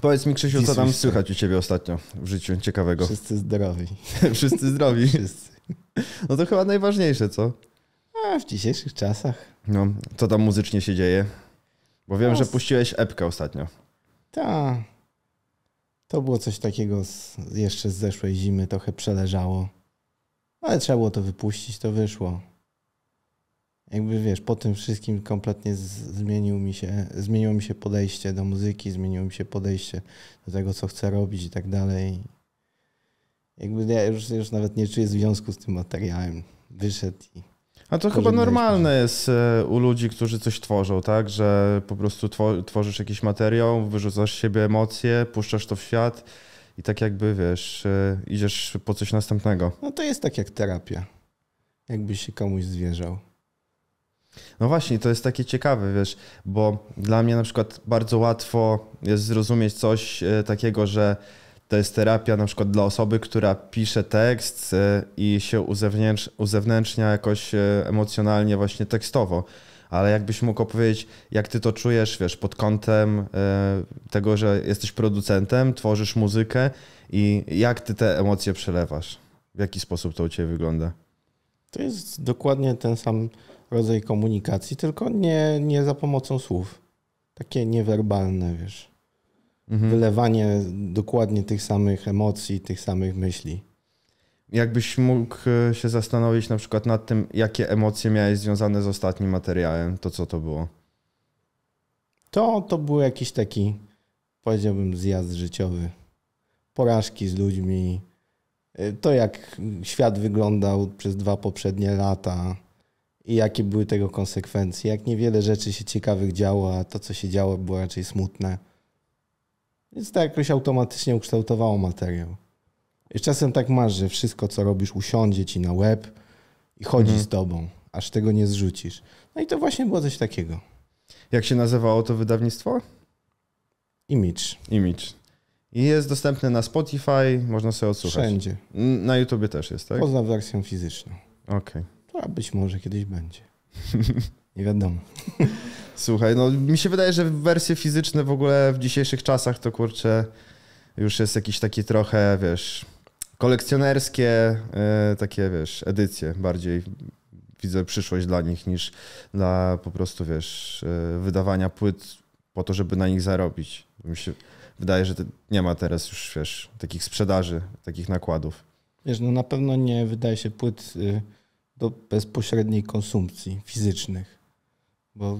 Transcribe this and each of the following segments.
Powiedz mi, Krzysiu, co tam słychać u ciebie ostatnio w życiu ciekawego? Wszyscy zdrowi. Wszyscy zdrowi. Wszyscy. No to chyba najważniejsze, co? A, w dzisiejszych czasach. No, co tam muzycznie się dzieje? Bo wiem, no, że puściłeś epkę ostatnio. Tak. To było coś takiego z, jeszcze z zeszłej zimy, trochę przeleżało. Ale trzeba było to wypuścić, to wyszło jakby wiesz, po tym wszystkim kompletnie zmienił mi się, zmieniło mi się podejście do muzyki, zmieniło mi się podejście do tego, co chcę robić i tak dalej. Jakby ja już, już nawet nie czuję związku z tym materiałem. Wyszedł i. A to chyba normalne jest e, u ludzi, którzy coś tworzą, tak? Że po prostu tworzysz jakiś materiał, wyrzucasz z siebie emocje, puszczasz to w świat i tak jakby wiesz, e, idziesz po coś następnego. No to jest tak jak terapia. Jakbyś się komuś zwierzał. No właśnie, to jest takie ciekawe, wiesz, bo dla mnie na przykład bardzo łatwo jest zrozumieć coś e, takiego, że to jest terapia na przykład dla osoby, która pisze tekst e, i się uzewnętrznia jakoś e, emocjonalnie właśnie tekstowo. Ale jakbyś mógł opowiedzieć, jak ty to czujesz, wiesz, pod kątem tego, że jesteś producentem, tworzysz muzykę i jak ty te emocje przelewasz? W jaki sposób to u ciebie wygląda? To jest dokładnie ten sam rodzaj komunikacji, tylko nie, nie za pomocą słów. Takie niewerbalne, wiesz. Mhm. Wylewanie dokładnie tych samych emocji, tych samych myśli. Jakbyś mógł e, się zastanowić na przykład nad tym, jakie emocje miałeś związane z ostatnim materiałem, to co to było? To, to był jakiś taki, powiedziałbym, zjazd życiowy. Porażki z ludźmi, e, to jak świat wyglądał przez dwa poprzednie lata, i jakie były tego konsekwencje. Jak niewiele rzeczy się ciekawych działo, a to, co się działo, było raczej smutne. Więc to jakoś automatycznie ukształtowało materiał. I czasem tak masz, że wszystko, co robisz, usiądzie ci na łeb i chodzi mhm. z tobą, aż tego nie zrzucisz. No i to właśnie było coś takiego. Jak się nazywało to wydawnictwo? Image. Image. I jest dostępne na Spotify, można sobie odsłuchać. Wszędzie. Na YouTubie też jest, tak? Poza wersją fizyczną. Okej. Okay. A być może kiedyś będzie. Nie wiadomo. Słuchaj, no mi się wydaje, że wersje fizyczne w ogóle w dzisiejszych czasach to kurczę już jest jakieś takie trochę, wiesz, kolekcjonerskie e, takie, wiesz, edycje bardziej widzę przyszłość dla nich niż dla po prostu, wiesz, e, wydawania płyt po to, żeby na nich zarobić. Mi się wydaje, że nie ma teraz już, wiesz, takich sprzedaży, takich nakładów. Wiesz, no na pewno nie wydaje się płyt y, do bezpośredniej konsumpcji fizycznych, bo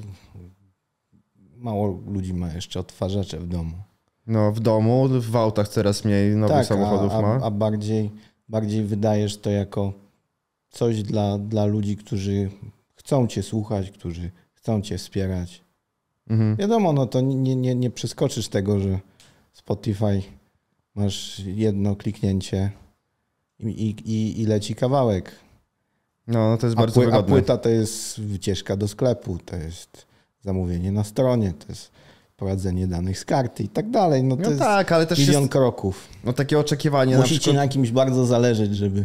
mało ludzi ma jeszcze odtwarzacze w domu. No, w domu, w autach coraz mniej nowych tak, samochodów a, ma. A bardziej, bardziej wydajesz to jako coś dla, dla ludzi, którzy chcą cię słuchać, którzy chcą cię wspierać. Mhm. Wiadomo, no to nie, nie, nie przeskoczysz tego, że Spotify masz jedno kliknięcie i, i, i leci kawałek no, no to jest a bardzo pły, wygodne. A płyta to jest wycieczka do sklepu, to jest zamówienie na stronie, to jest prowadzenie danych z karty i tak dalej. No, to no jest tak, ale też milion jest, kroków. No takie oczekiwanie. Musi na przykład... na kimś bardzo zależeć, żeby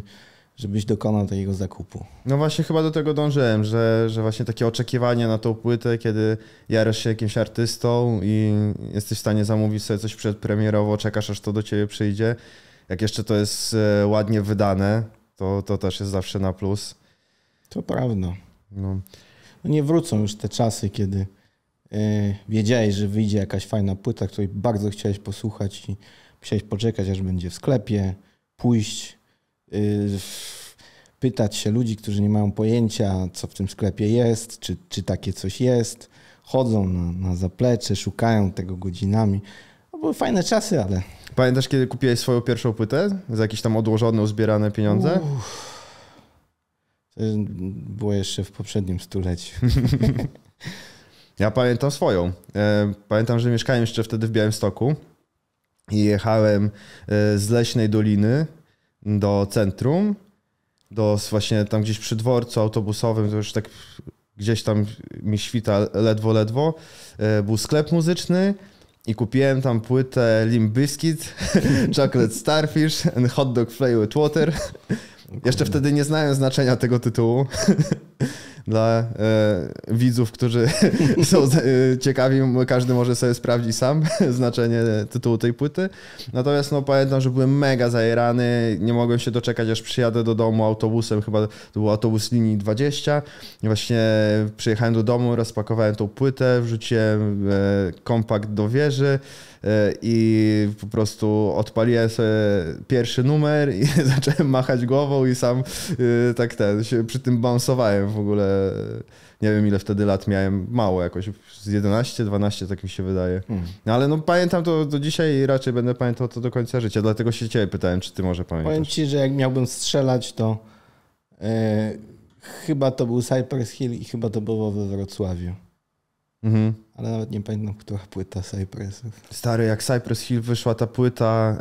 żebyś dokonał takiego zakupu. No właśnie chyba do tego dążyłem, że, że właśnie takie oczekiwania na tą płytę, kiedy jarasz się jakimś artystą i jesteś w stanie zamówić sobie coś przedpremierowo, czekasz aż to do ciebie przyjdzie. Jak jeszcze to jest e, ładnie wydane, to, to też jest zawsze na plus. To prawda. No. no nie wrócą już te czasy, kiedy yy, wiedziałeś, że wyjdzie jakaś fajna płyta, której bardzo chciałeś posłuchać i musiałeś poczekać, aż będzie w sklepie, pójść, yy, pytać się ludzi, którzy nie mają pojęcia, co w tym sklepie jest, czy, czy takie coś jest. Chodzą na, na zaplecze, szukają tego godzinami. No, były fajne czasy, ale Pamiętasz, kiedy kupiłeś swoją pierwszą płytę za jakieś tam odłożone, uzbierane pieniądze? Uff. To y, było jeszcze w poprzednim stuleciu. Ja pamiętam swoją. E, pamiętam, że mieszkałem jeszcze wtedy w Białymstoku i jechałem e, z Leśnej Doliny do centrum, do właśnie tam gdzieś przy dworcu autobusowym, to już tak gdzieś tam mi świta ledwo, ledwo. E, był sklep muzyczny i kupiłem tam płytę Limp Bizkit, Chocolate Starfish and Hot Dog Flay with Water. Jeszcze wtedy nie znałem znaczenia tego tytułu. Dla e, widzów, którzy są e, ciekawi, każdy może sobie sprawdzić sam znaczenie tytułu tej płyty. Natomiast no, pamiętam, że byłem mega zajerany, nie mogłem się doczekać, aż przyjadę do domu autobusem, chyba to był autobus linii 20. I właśnie przyjechałem do domu, rozpakowałem tą płytę, wrzuciłem e, kompakt do wieży. E, i po prostu odpaliłem sobie pierwszy numer i zacząłem machać głową i sam e, tak ten, się przy tym bounsowałem w ogóle. Nie wiem ile wtedy lat miałem, mało jakoś, z 11, 12 tak mi się wydaje. Hmm. No, ale no pamiętam to do dzisiaj i raczej będę pamiętał to do końca życia, dlatego się ciebie pytałem, czy ty może pamiętasz. Powiem ci, że jak miałbym strzelać, to e, chyba to był Cypress Hill i chyba to było we Wrocławiu. Mhm ale nawet nie pamiętam, która płyta Cypressów. Stary, jak Cypress Hill wyszła ta płyta,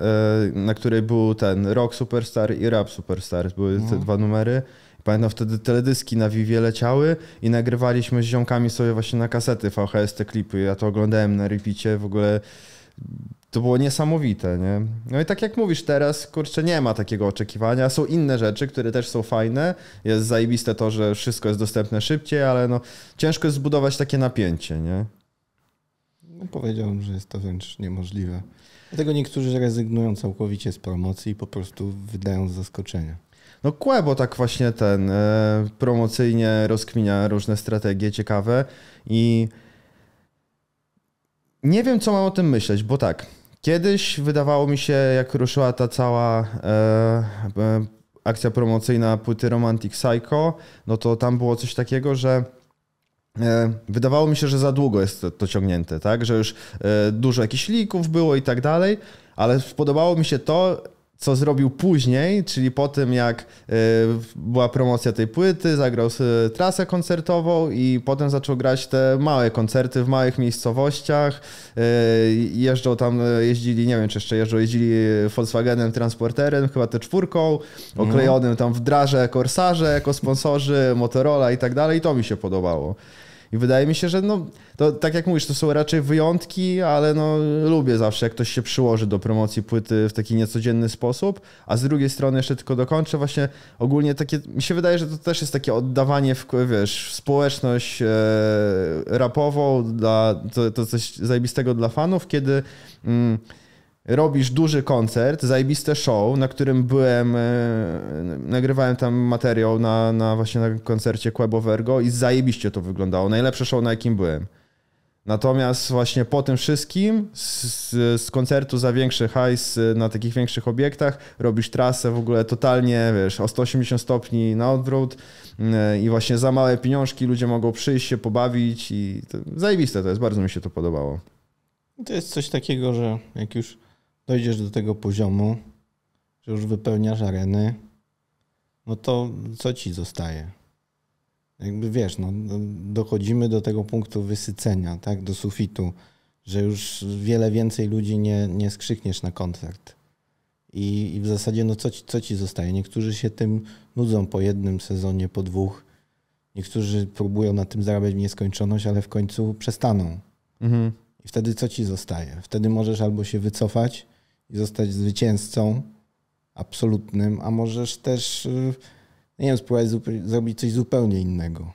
e, na której był ten Rock Superstar i Rap Superstar, były no. te dwa numery. Pamiętam wtedy teledyski na Vivie leciały i nagrywaliśmy z ziomkami sobie właśnie na kasety VHS te klipy. Ja to oglądałem na repeacie, w ogóle to było niesamowite, nie? No i tak jak mówisz teraz, kurczę, nie ma takiego oczekiwania. Są inne rzeczy, które też są fajne. Jest zajebiste to, że wszystko jest dostępne szybciej, ale no ciężko jest zbudować takie napięcie, nie? No, powiedziałbym, że jest to wręcz niemożliwe. Dlatego niektórzy rezygnują całkowicie z promocji i po prostu wydają z zaskoczenia. No kłe, bo tak właśnie ten e, promocyjnie rozkminia różne strategie ciekawe i nie wiem, co mam o tym myśleć, bo tak, kiedyś wydawało mi się, jak ruszyła ta cała e, e, akcja promocyjna płyty Romantic Psycho, no to tam było coś takiego, że E, wydawało mi się, że za długo jest to ciągnięte, tak? Że już e, dużo jakichś lików było i tak dalej, ale podobało mi się to, co zrobił później, czyli po tym jak e, była promocja tej płyty, zagrał trasę koncertową i potem zaczął grać te małe koncerty w małych miejscowościach. E, jeżdżą tam, e, jeździli, nie wiem czy jeszcze jeżdżą, jeździli Volkswagenem Transporterem, chyba te czwórką, mhm. oklejonym tam w draże Corsarze jako sponsorzy, Motorola i tak dalej. I to mi się podobało. I wydaje mi się, że no, to tak jak mówisz, to są raczej wyjątki, ale no, lubię zawsze, jak ktoś się przyłoży do promocji płyty w taki niecodzienny sposób. A z drugiej strony, jeszcze tylko dokończę, właśnie ogólnie takie, mi się wydaje, że to też jest takie oddawanie w, wiesz, w społeczność e, rapową, dla, to, to coś zajebistego dla fanów, kiedy. Mm, robisz duży koncert, zajebiste show, na którym byłem, e, nagrywałem tam materiał na, na właśnie na koncercie Quebo Vergo i zajebiście to wyglądało. Najlepsze show, na jakim byłem. Natomiast właśnie po tym wszystkim z, z, koncertu za większy hajs e, na takich większych obiektach robisz trasę w ogóle totalnie, wiesz, o 180 stopni na odwrót e, i właśnie za małe pieniążki ludzie mogą przyjść się pobawić i to, zajebiste to jest, bardzo mi się to podobało. To jest coś takiego, że jak już dojdziesz do tego poziomu, że już wypełniasz areny, no to co ci zostaje? Jakby wiesz, no, no, dochodzimy do tego punktu wysycenia, tak, do sufitu, że już wiele więcej ludzi nie, nie skrzykniesz na koncert. I, I, w zasadzie, no co ci, co ci zostaje? Niektórzy się tym nudzą po jednym sezonie, po dwóch. Niektórzy próbują na tym zarabiać w nieskończoność, ale w końcu przestaną. Mhm. I wtedy co ci zostaje? Wtedy możesz albo się wycofać i zostać zwycięzcą absolutnym, a możesz też, y, nie wiem, spróbować zrobić coś zupełnie innego.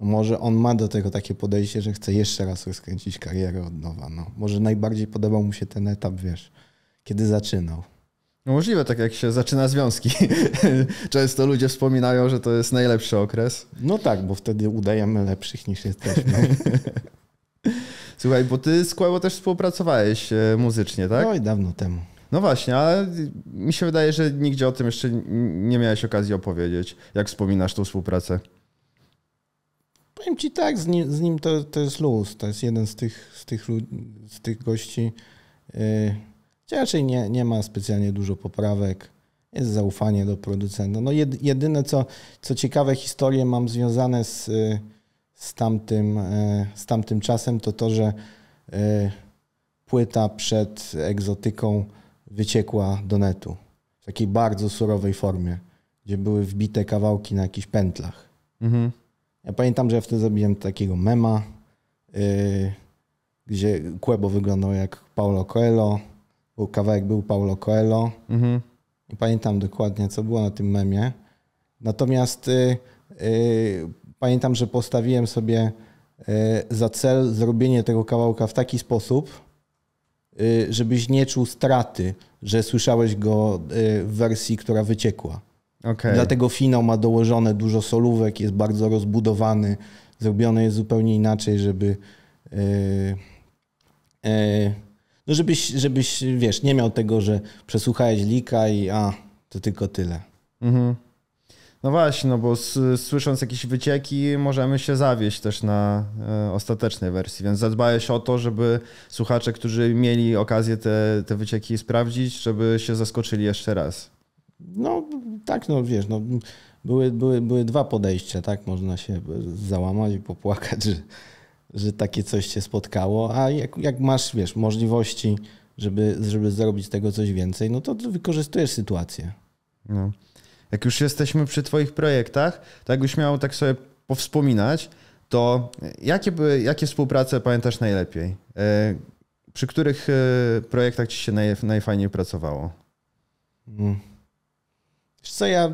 No może on ma do tego takie podejście, że chce jeszcze raz rozkręcić karierę od nowa. No, może najbardziej podobał mu się ten etap, wiesz, kiedy zaczynał. No możliwe, tak jak się zaczyna związki. Często ludzie wspominają, że to jest najlepszy okres. No tak, bo wtedy udajemy lepszych niż jesteśmy. Słuchaj, bo ty z Kłębo też współpracowałeś e, muzycznie, tak? No i dawno temu. No właśnie, ale mi się wydaje, że nigdzie o tym jeszcze nie miałeś okazji opowiedzieć. Jak wspominasz tą współpracę? Powiem ci tak, z nim, z nim to, to jest luz. To jest jeden z tych, z tych, z tych gości, gdzie raczej nie, nie ma specjalnie dużo poprawek. Jest zaufanie do producenta. No jedyne, co, co ciekawe, historie mam związane z e, z tamtym, e, z tamtym czasem, to to, że e, płyta przed egzotyką wyciekła do netu w takiej bardzo surowej formie, gdzie były wbite kawałki na jakichś pętlach. Mhm. Ja pamiętam, że ja wtedy zrobiłem takiego mema, e, gdzie Kłebo wyglądał jak Paulo Coelho, bo kawałek był Paulo Coelho. Mhm. Nie pamiętam dokładnie, co było na tym memie. Natomiast yy, yy, pamiętam, że postawiłem sobie e, za cel zrobienie tego kawałka w taki sposób, e, żebyś nie czuł straty, że słyszałeś go e, w wersji, która wyciekła. Okay. Dlatego finał ma dołożone dużo solówek, jest bardzo rozbudowany, zrobiony jest zupełnie inaczej, żeby no żebyś, żebyś, wiesz, nie miał tego, że przesłuchałeś lika i a, to tylko tyle. Mhm. No właśnie, no bo słysząc jakieś wycieki, możemy się zawieść też na e, ostatecznej wersji, więc zadbałeś o to, żeby słuchacze, którzy mieli okazję te, te wycieki sprawdzić, żeby się zaskoczyli jeszcze raz. No tak, no wiesz, no, były, były, były dwa podejścia, tak? Można się załamać i popłakać, że, że takie coś się spotkało, a jak, jak masz, wiesz, możliwości, żeby, żeby zrobić z tego coś więcej, no to wykorzystujesz sytuację. No jak już jesteśmy przy Twoich projektach, to jakbyś miał tak sobie powspominać, to jakie, jakie współprace pamiętasz najlepiej? E, przy których e, projektach Ci się naj, najfajniej pracowało? Hmm. Wiesz co, ja e,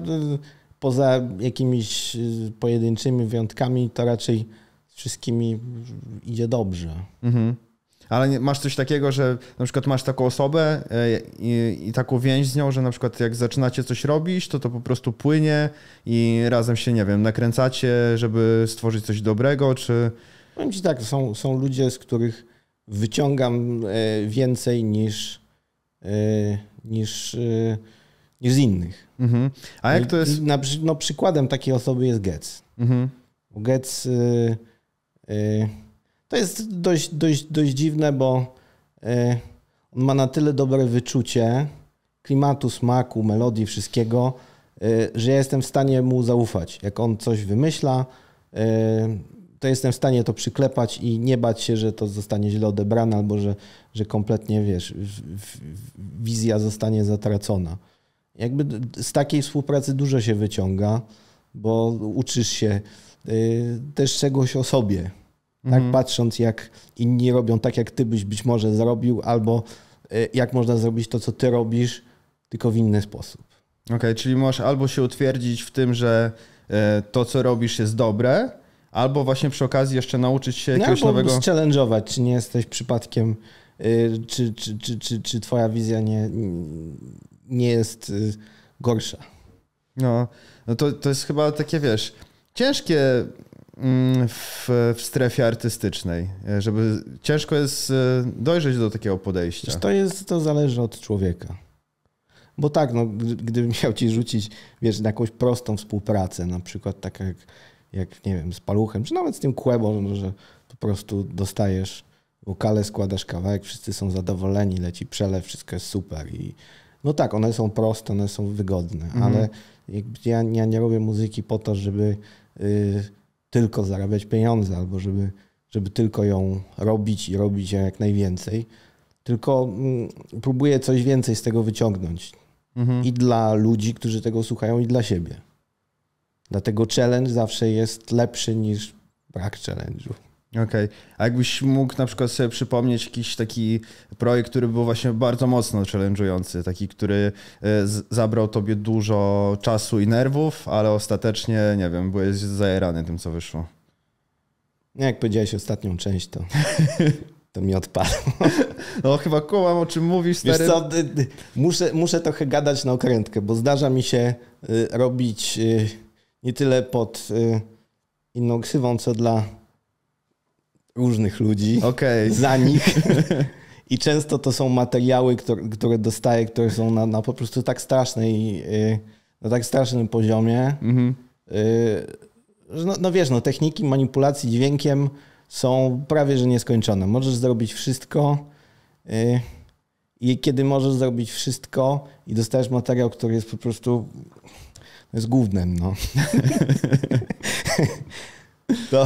poza jakimiś pojedynczymi wyjątkami, to raczej z wszystkimi idzie dobrze. Mhm ale nie, masz coś takiego, że na przykład masz taką osobę e, i, i, taką więź z nią, że na przykład jak zaczynacie coś robić, to to po prostu płynie i razem się, nie wiem, nakręcacie, żeby stworzyć coś dobrego, czy... Powiem ci tak, są, są ludzie, z których wyciągam e, więcej niż, e, niż, niż z innych. Mhm. A jak to jest... Na, no, przykładem takiej osoby jest Getz. Mhm. Getz... To jest dość, dość, dość dziwne, bo y, on ma na tyle dobre wyczucie klimatu, smaku, melodii, wszystkiego, y, że ja jestem w stanie mu zaufać. Jak on coś wymyśla, y, to jestem w stanie to przyklepać i nie bać się, że to zostanie źle odebrane albo że, że kompletnie, wiesz, wizja zostanie zatracona. Jakby z takiej współpracy dużo się wyciąga, bo uczysz się też czegoś o sobie tak, mhm. patrząc jak inni robią tak, jak ty byś być może zrobił, albo y, jak można zrobić to, co ty robisz, tylko w inny sposób. Okej, okay, czyli możesz albo się utwierdzić w tym, że y, to, co robisz jest dobre, albo właśnie przy okazji jeszcze nauczyć się no, jakiegoś no, nowego... Albo czy nie jesteś przypadkiem, y, czy, czy, czy, czy, czy twoja wizja nie, nie jest gorsza. No, no to, to jest chyba takie, wiesz, ciężkie Mm, w, w strefie artystycznej, e, żeby ciężko jest e, dojrzeć do takiego podejścia. To jest, to zależy od człowieka. Bo tak, no, gdybym miał ci rzucić, wiesz, na jakąś prostą współpracę, na przykład tak jak, jak nie wiem, z paluchem, czy nawet z tym kłebą, że po prostu dostajesz wokale, składasz kawałek, wszyscy są zadowoleni, leci przelew, wszystko jest super i no tak, one są proste, one są wygodne, mhm. ale ja, ja nie robię muzyki po to, żeby... Yy, tylko zarabiać pieniądze albo żeby, żeby tylko ją robić i robić ją jak najwięcej, tylko mm, próbuję coś więcej z tego wyciągnąć. Mhm. I dla ludzi, którzy tego słuchają, i dla siebie. Dlatego challenge zawsze jest lepszy niż brak challenge'u. Okej. Okay. A jakbyś mógł na przykład sobie przypomnieć jakiś taki projekt, który był właśnie bardzo mocno challenge'ujący, taki, który e, zabrał tobie dużo czasu i nerwów, ale ostatecznie, nie wiem, byłeś zajerany tym, co wyszło. Jak powiedziałeś ostatnią część, to, to mi odpadło. No chyba kołam, o czym mówisz, stary. Wiesz co, muszę, muszę trochę gadać na okrętkę, bo zdarza mi się y, robić y, nie tyle pod y, inną ksywą, co dla różnych ludzi okay. za nich. I często to są materiały, które, które dostaję, które są na, na po prostu tak strasznej, y, na tak strasznym poziomie, mm -hmm. no, no wiesz, no, techniki manipulacji dźwiękiem są prawie że nieskończone. Możesz zrobić wszystko. Y, I kiedy możesz zrobić wszystko i dostajesz materiał, który jest po prostu jest głównym, no. to,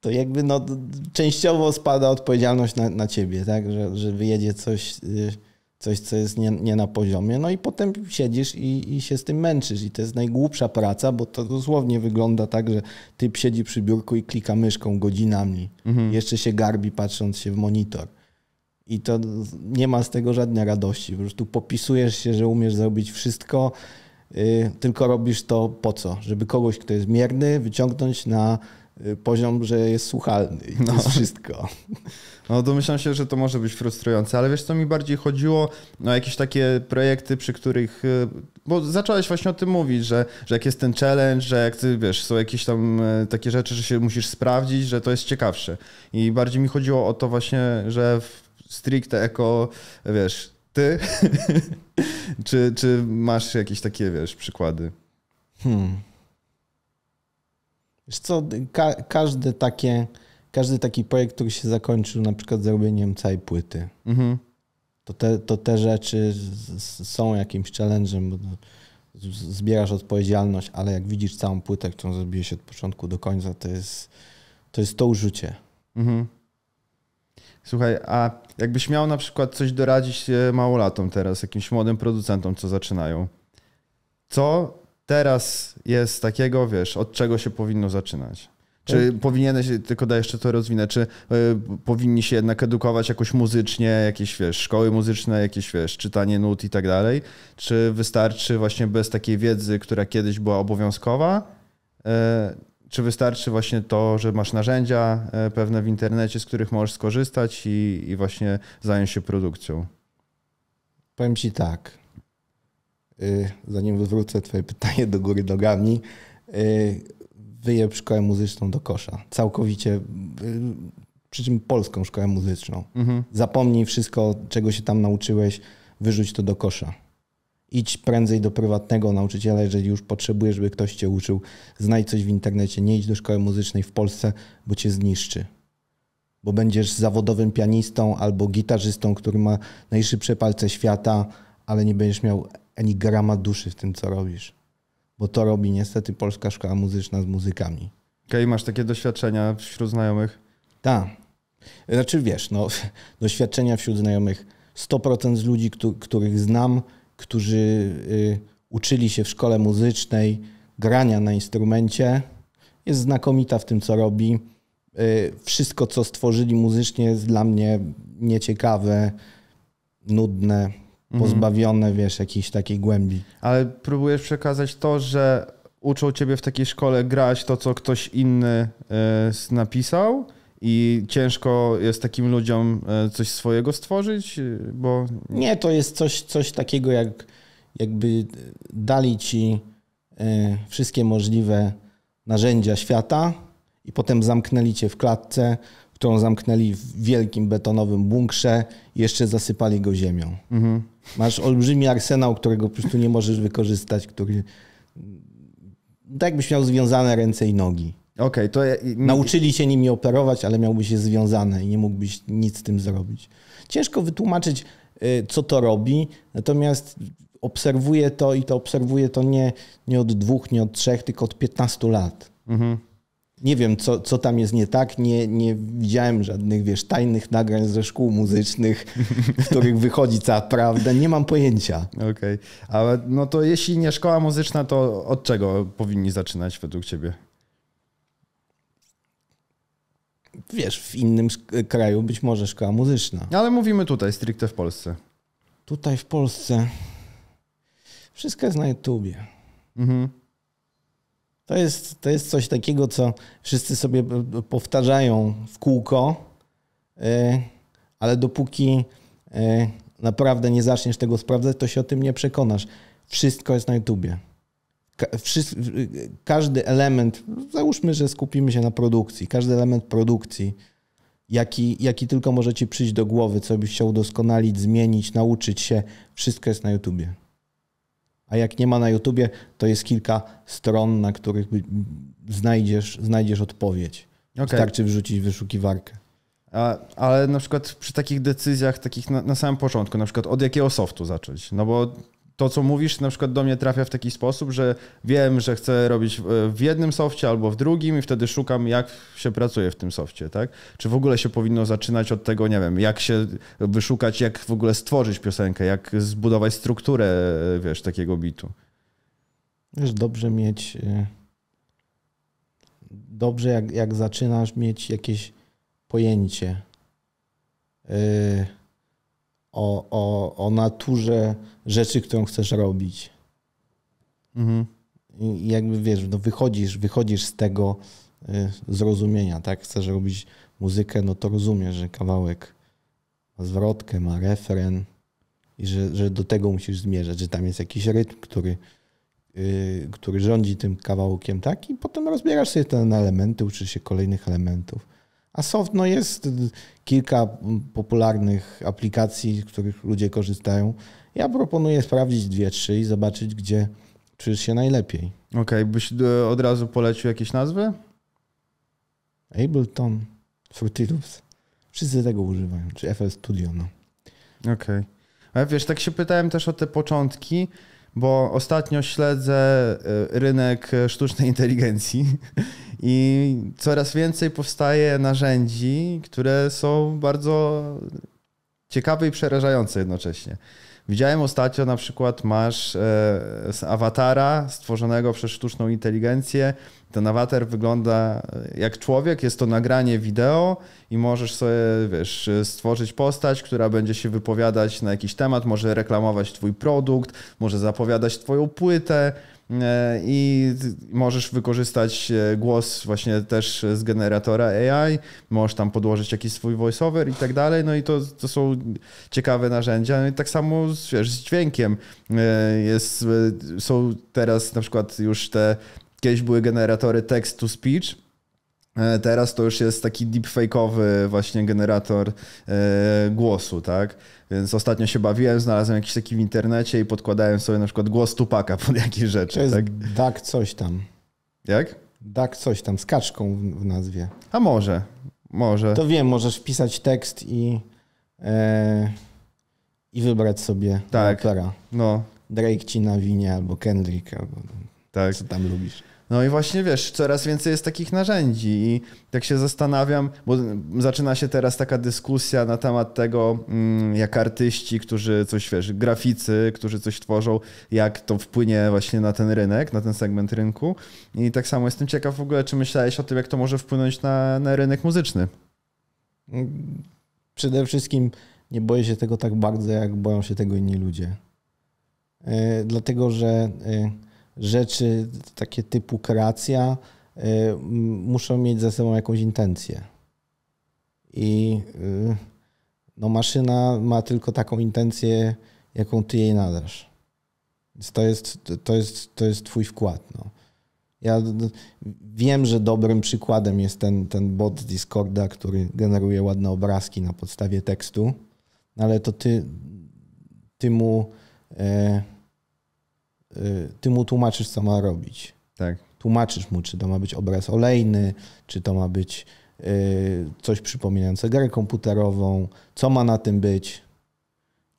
to jakby no, częściowo spada odpowiedzialność na, na ciebie, tak? Że, że wyjedzie coś, y, coś, co jest nie, nie na poziomie, no i potem siedzisz i, i się z tym męczysz. I to jest najgłupsza praca, bo to dosłownie wygląda tak, że typ siedzi przy biurku i klika myszką godzinami. Mhm. Jeszcze się garbi patrząc się w monitor. I to nie ma z tego żadnej radości. Po prostu popisujesz się, że umiesz zrobić wszystko, yy, tylko robisz to po co? Żeby kogoś, kto jest mierny, wyciągnąć na Y, poziom, że jest słuchalny i to no. jest wszystko. No domyślam się, że to może być frustrujące, ale wiesz co mi bardziej chodziło? No jakieś takie projekty, przy których... Y, bo zacząłeś właśnie o tym mówić, że, że jak jest ten challenge, że jak ty, wiesz, są jakieś tam y, takie rzeczy, że się musisz sprawdzić, że to jest ciekawsze. I bardziej mi chodziło o to właśnie, że stricte jako, wiesz, ty, czy, czy masz jakieś takie, wiesz, przykłady? Hmm. Wiesz co, ka każdy, takie, każdy taki projekt, który się zakończył na przykład zrobieniem całej płyty, mhm. to, te, to te rzeczy są jakimś challenge'em, bo zbierasz odpowiedzialność, ale jak widzisz całą płytę, którą zrobiłeś od początku do końca, to jest to, jest to użycie. Mhm. Słuchaj, a jakbyś miał na przykład coś doradzić e, małolatom teraz, jakimś młodym producentom, co zaczynają, co teraz jest takiego, wiesz, od czego się powinno zaczynać? Czy powinieneś, tylko da jeszcze to rozwinę, czy y, powinni się jednak edukować jakoś muzycznie, jakieś wiesz, szkoły muzyczne, jakieś wiesz, czytanie nut i tak dalej? Czy wystarczy właśnie bez takiej wiedzy, która kiedyś była obowiązkowa? Y, czy wystarczy właśnie to, że masz narzędzia e, pewne w internecie, z których możesz skorzystać i, i właśnie zająć się produkcją? Powiem Ci tak. Y, zanim wywrócę twoje pytanie do góry nogami, y, wyjeb szkołę muzyczną do kosza. Całkowicie, y, przy czym polską szkołę muzyczną. Mhm. Zapomnij wszystko, czego się tam nauczyłeś, wyrzuć to do kosza. Idź prędzej do prywatnego nauczyciela, jeżeli już potrzebujesz, żeby ktoś cię uczył. Znajdź coś w internecie, nie idź do szkoły muzycznej w Polsce, bo cię zniszczy bo będziesz zawodowym pianistą albo gitarzystą, który ma najszybsze palce świata, ale nie będziesz miał ani grama duszy w tym, co robisz. Bo to robi niestety Polska Szkoła Muzyczna z muzykami. Okej, okay, masz takie doświadczenia wśród znajomych? Tak. Znaczy wiesz, no, doświadczenia wśród znajomych. 100% z ludzi, których znam, którzy y, uczyli się w szkole muzycznej grania na instrumencie, jest znakomita w tym, co robi. Y, wszystko, co stworzyli muzycznie, jest dla mnie nieciekawe, nudne. Mhm. pozbawione, wiesz, jakiejś takiej głębi. Ale próbujesz przekazać to, że uczą ciebie w takiej szkole grać to, co ktoś inny e, napisał i ciężko jest takim ludziom e, coś swojego stworzyć, e, bo... Nie, to jest coś, coś takiego, jak jakby dali ci wszystkie możliwe narzędzia świata i potem zamknęli cię w klatce, którą zamknęli w wielkim betonowym bunkrze i jeszcze zasypali go ziemią. Mhm. Masz olbrzymi arsenał, którego po prostu nie możesz wykorzystać, który... Tak jakbyś miał związane ręce i nogi. Okej, okay, to... Nauczyli się nimi operować, ale miałbyś je związane i nie mógłbyś nic z tym zrobić. Ciężko wytłumaczyć, y, co to robi, natomiast obserwuję to i to obserwuję to nie, nie od dwóch, nie od trzech, tylko od 15 lat. Mhm nie wiem, co, co tam jest nie tak. Nie, nie widziałem żadnych, wiesz, tajnych nagrań ze szkół muzycznych, w których wychodzi cała prawda. Nie mam pojęcia. Okej, okay. ale no to jeśli nie szkoła muzyczna, to od czego powinni zaczynać według ciebie? Wiesz, w innym e, kraju być może szkoła muzyczna. No, ale mówimy tutaj, stricte w Polsce. Tutaj w Polsce. Wszystko jest na YouTubie. Mhm. To jest, to jest coś takiego, co wszyscy sobie powtarzają w kółko, y, ale dopóki y, naprawdę nie zaczniesz tego sprawdzać, to się o tym nie przekonasz. Wszystko jest na YouTubie. Y, każdy element, załóżmy, że skupimy się na produkcji, każdy element produkcji, jaki, jaki tylko może ci przyjść do głowy, co byś chciał udoskonalić, zmienić, nauczyć się, wszystko jest na YouTubie a jak nie ma na YouTubie, to jest kilka stron, na których znajdziesz, znajdziesz odpowiedź. Okay. Wystarczy wrzucić wyszukiwarkę. A, ale na przykład przy takich decyzjach, takich na, na, samym początku, na przykład od jakiego softu zacząć? No bo to, co mówisz, na przykład do mnie trafia w taki sposób, że wiem, że chcę robić w jednym softie albo w drugim i wtedy szukam, jak się pracuje w tym softie, tak? Czy w ogóle się powinno zaczynać od tego, nie wiem, jak się wyszukać, jak w ogóle stworzyć piosenkę, jak zbudować strukturę, wiesz, takiego bitu. Wiesz, dobrze mieć... Y, dobrze, jak, jak zaczynasz mieć jakieś pojęcie. Yy o, o, o naturze rzeczy, którą chcesz robić. Mhm. I jakby wiesz, no wychodzisz, wychodzisz z tego y, zrozumienia, tak? Chcesz robić muzykę, no to rozumiesz, że kawałek ma zwrotkę, ma refren i że, że do tego musisz zmierzać, że tam jest jakiś rytm, który, y, który rządzi tym kawałkiem, tak? I potem rozbierasz sobie te elementy, uczysz się kolejnych elementów. A soft no jest kilka popularnych aplikacji, z których ludzie korzystają. Ja proponuję sprawdzić dwie, trzy i zobaczyć, gdzie czujesz się najlepiej. Okej, okay, byś e, od razu polecił jakieś nazwy? Ableton, Fruity Loops. Wszyscy tego używają, czy FL Studio. No. Okej. Okay. Ale wiesz, tak się pytałem też o te początki, bo ostatnio śledzę e, rynek e, sztucznej inteligencji i coraz więcej powstaje narzędzi, które są bardzo ciekawe i przerażające jednocześnie. Widziałem ostatnio na przykład masz e, awatara stworzonego przez sztuczną inteligencję. Ten awatar wygląda e, jak człowiek, jest to nagranie wideo i możesz sobie, wiesz, e, stworzyć postać, która będzie się wypowiadać na jakiś temat, może reklamować twój produkt, może zapowiadać twoją płytę. E, i możesz wykorzystać e, głos właśnie też z generatora AI, możesz tam podłożyć jakiś swój voiceover i tak dalej, no i to, to są ciekawe narzędzia. No i tak samo wiesz, z dźwiękiem e, jest, są teraz na przykład już te, kiedyś były generatory text to speech, E, teraz to już jest taki deepfake'owy właśnie generator e, głosu, tak? Więc ostatnio się bawiłem, znalazłem jakiś taki w internecie i podkładałem sobie na przykład głos Tupaka pod jakieś rzeczy. To jest tak? Duck coś tam. Jak? Duck coś tam, z kaczką w nazwie. A może, może. To wiem, możesz wpisać tekst i, e, i wybrać sobie tak. rapera. No. Drake ci nawinie albo Kendrick albo tak. co tam lubisz. No i właśnie wiesz, coraz więcej jest takich narzędzi i tak się zastanawiam, bo zaczyna się teraz taka dyskusja na temat tego, mm, jak artyści, którzy coś wiesz, graficy, którzy coś tworzą, jak to wpłynie właśnie na ten rynek, na ten segment rynku. I tak samo jestem ciekaw w ogóle, czy myślałeś o tym, jak to może wpłynąć na, na rynek muzyczny? Przede wszystkim nie boję się tego tak bardzo, jak boją się tego inni ludzie. Yy, dlatego, że. Yy rzeczy takie typu kreacja y, muszą mieć ze sobą jakąś intencję. I y, no, maszyna ma tylko taką intencję, jaką ty jej nadasz. Więc to jest, to jest, to jest twój wkład. No. Ja wiem, że dobrym przykładem jest ten, ten bot Discorda, który generuje ładne obrazki na podstawie tekstu, no, ale to ty, ty mu... Y, Y, ty mu tłumaczysz, co ma robić. Tak. Tłumaczysz mu, czy to ma być obraz olejny, czy to ma być y, coś przypominające grę komputerową, co ma na tym być.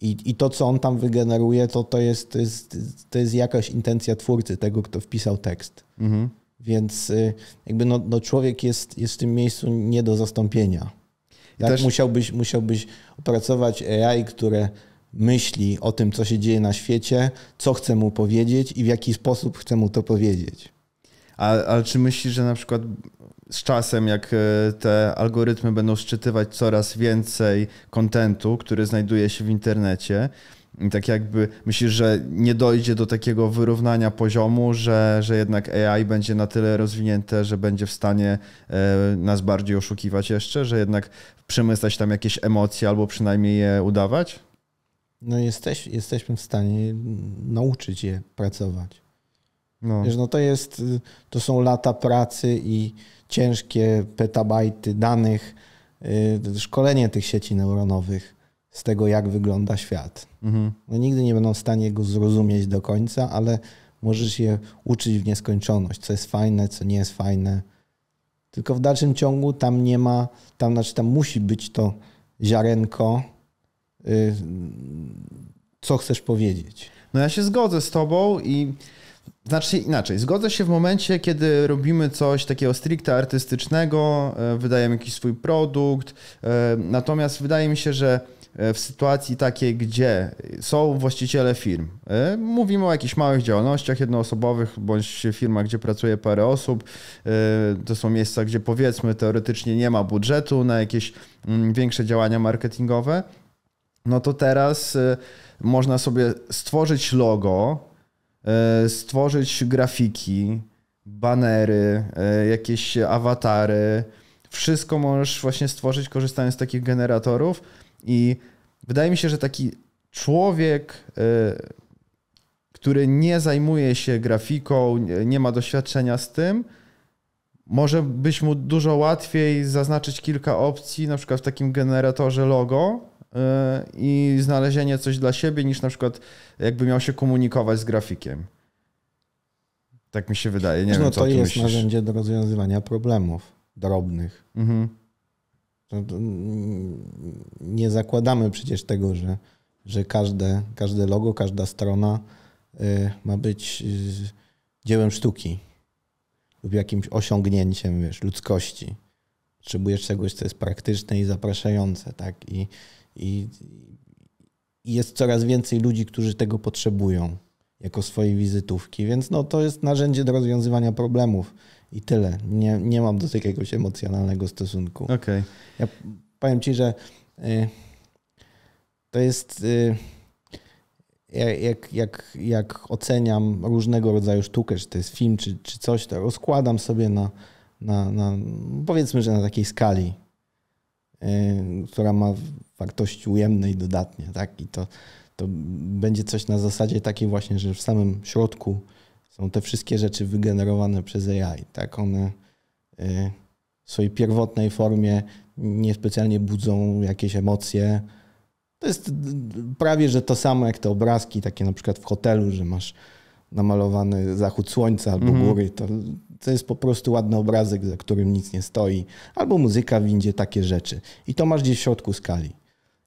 I, I to, co on tam wygeneruje, to, to, jest, to, jest, to jest jakaś intencja twórcy, tego, kto wpisał tekst. Mhm. Więc y, jakby no, no, człowiek jest, jest w tym miejscu nie do zastąpienia. Tak? Też... Musiałbyś, musiałbyś opracować AI, które myśli o tym, co się dzieje na świecie, co chce mu powiedzieć i w jaki sposób chce mu to powiedzieć. A, ale czy myślisz, że na przykład z czasem, jak e, te algorytmy będą szczytywać coraz więcej kontentu, który znajduje się w internecie, tak jakby myślisz, że nie dojdzie do takiego wyrównania poziomu, że, że jednak AI będzie na tyle rozwinięte, że będzie w stanie e, nas bardziej oszukiwać jeszcze, że jednak przemycać tam jakieś emocje albo przynajmniej je udawać? no jesteś, jesteśmy w stanie nauczyć je pracować. No. Wiesz, no to, jest, to są lata pracy i ciężkie petabajty danych, y, szkolenie tych sieci neuronowych z tego, jak wygląda świat. Mhm. No, nigdy nie będą w stanie go zrozumieć do końca, ale możesz je uczyć w nieskończoność, co jest fajne, co nie jest fajne. Tylko w dalszym ciągu tam nie ma, tam znaczy tam musi być to ziarenko Y, co chcesz powiedzieć. No ja się zgodzę z tobą i znaczy inaczej, zgodzę się w momencie, kiedy robimy coś takiego stricte artystycznego, e, wydajemy jakiś swój produkt, e, natomiast wydaje mi się, że e, w sytuacji takiej, gdzie są właściciele firm. Mówimy o jakichś małych działalnościach jednoosobowych bądź firmach, gdzie pracuje parę osób. To są miejsca, gdzie powiedzmy teoretycznie nie ma budżetu na jakieś mm, większe działania marketingowe no to teraz y, można sobie stworzyć logo, y, stworzyć grafiki, banery, y, jakieś awatary. Wszystko możesz właśnie stworzyć korzystając z takich generatorów i wydaje mi się, że taki człowiek, który nie zajmuje się grafiką, nie ma doświadczenia z tym, może być mu dużo łatwiej zaznaczyć kilka opcji, na przykład w takim generatorze logo, Y, i znalezienie coś dla siebie, niż na przykład jakby miał się komunikować z grafikiem. Tak mi się wydaje. Nie no wiem, to jest myślisz. narzędzie do rozwiązywania problemów drobnych. Mhm. No nie zakładamy przecież tego, że, że każde, każde logo, każda strona y, ma być y, dziełem sztuki lub jakimś osiągnięciem wiesz, ludzkości. Potrzebujesz czegoś, co jest praktyczne i zapraszające, tak? I, i, i jest coraz więcej ludzi, którzy tego potrzebują jako swojej wizytówki, więc no, to jest narzędzie do rozwiązywania problemów i tyle. Nie, nie mam do tego jakiegoś emocjonalnego stosunku. Okay. Ja powiem Ci, że y, to jest... Y, jak, jak, jak oceniam różnego rodzaju sztukę, czy to jest film, czy, czy coś, to rozkładam sobie na, na, na powiedzmy, że na takiej skali, yy, która ma wartości ujemnej dodatnie, tak? I to, to będzie coś na zasadzie takiej właśnie, że w samym środku są te wszystkie rzeczy wygenerowane przez AI, tak? One yy, w swojej pierwotnej formie niespecjalnie budzą jakieś emocje. To jest prawie, że to samo jak te obrazki takie na przykład w hotelu, że masz namalowany zachód słońca albo mm. góry. To, to jest po prostu ładny obrazek, za którym nic nie stoi. Albo muzyka w windzie, takie rzeczy. I to masz gdzieś w środku skali.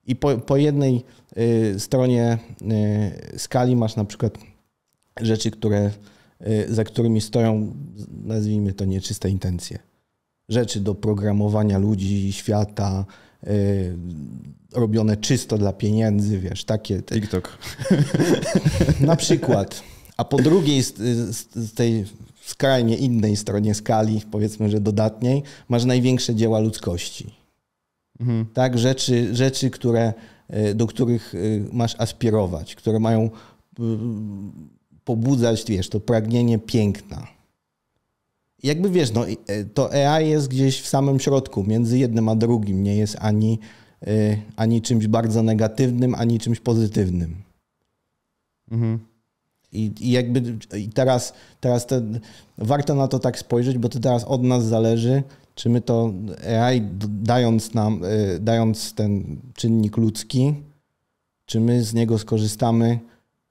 I po, po jednej y, stronie y, skali masz na przykład rzeczy, które, y, za którymi stoją, nazwijmy to nieczyste intencje. Rzeczy do programowania ludzi, świata, y, robione czysto dla pieniędzy, wiesz, takie. TikTok. na przykład. A po drugiej, z, tej skrajnie innej stronie skali, powiedzmy, że dodatniej, masz największe dzieła ludzkości. Mhm. Tak, rzeczy, rzeczy które, e, do których e, masz aspirować, które mają e, pobudzać, wiesz, to pragnienie piękna. Jakby wiesz, no, to AI jest gdzieś w samym środku, między jednym a drugim. Nie jest ani, ani czymś bardzo negatywnym, ani czymś pozytywnym. Mhm. I, i jakby i teraz, teraz ten, warto na to tak spojrzeć, bo to teraz od nas zależy, czy my to AI dając nam, y, dając ten czynnik ludzki, czy my z niego skorzystamy,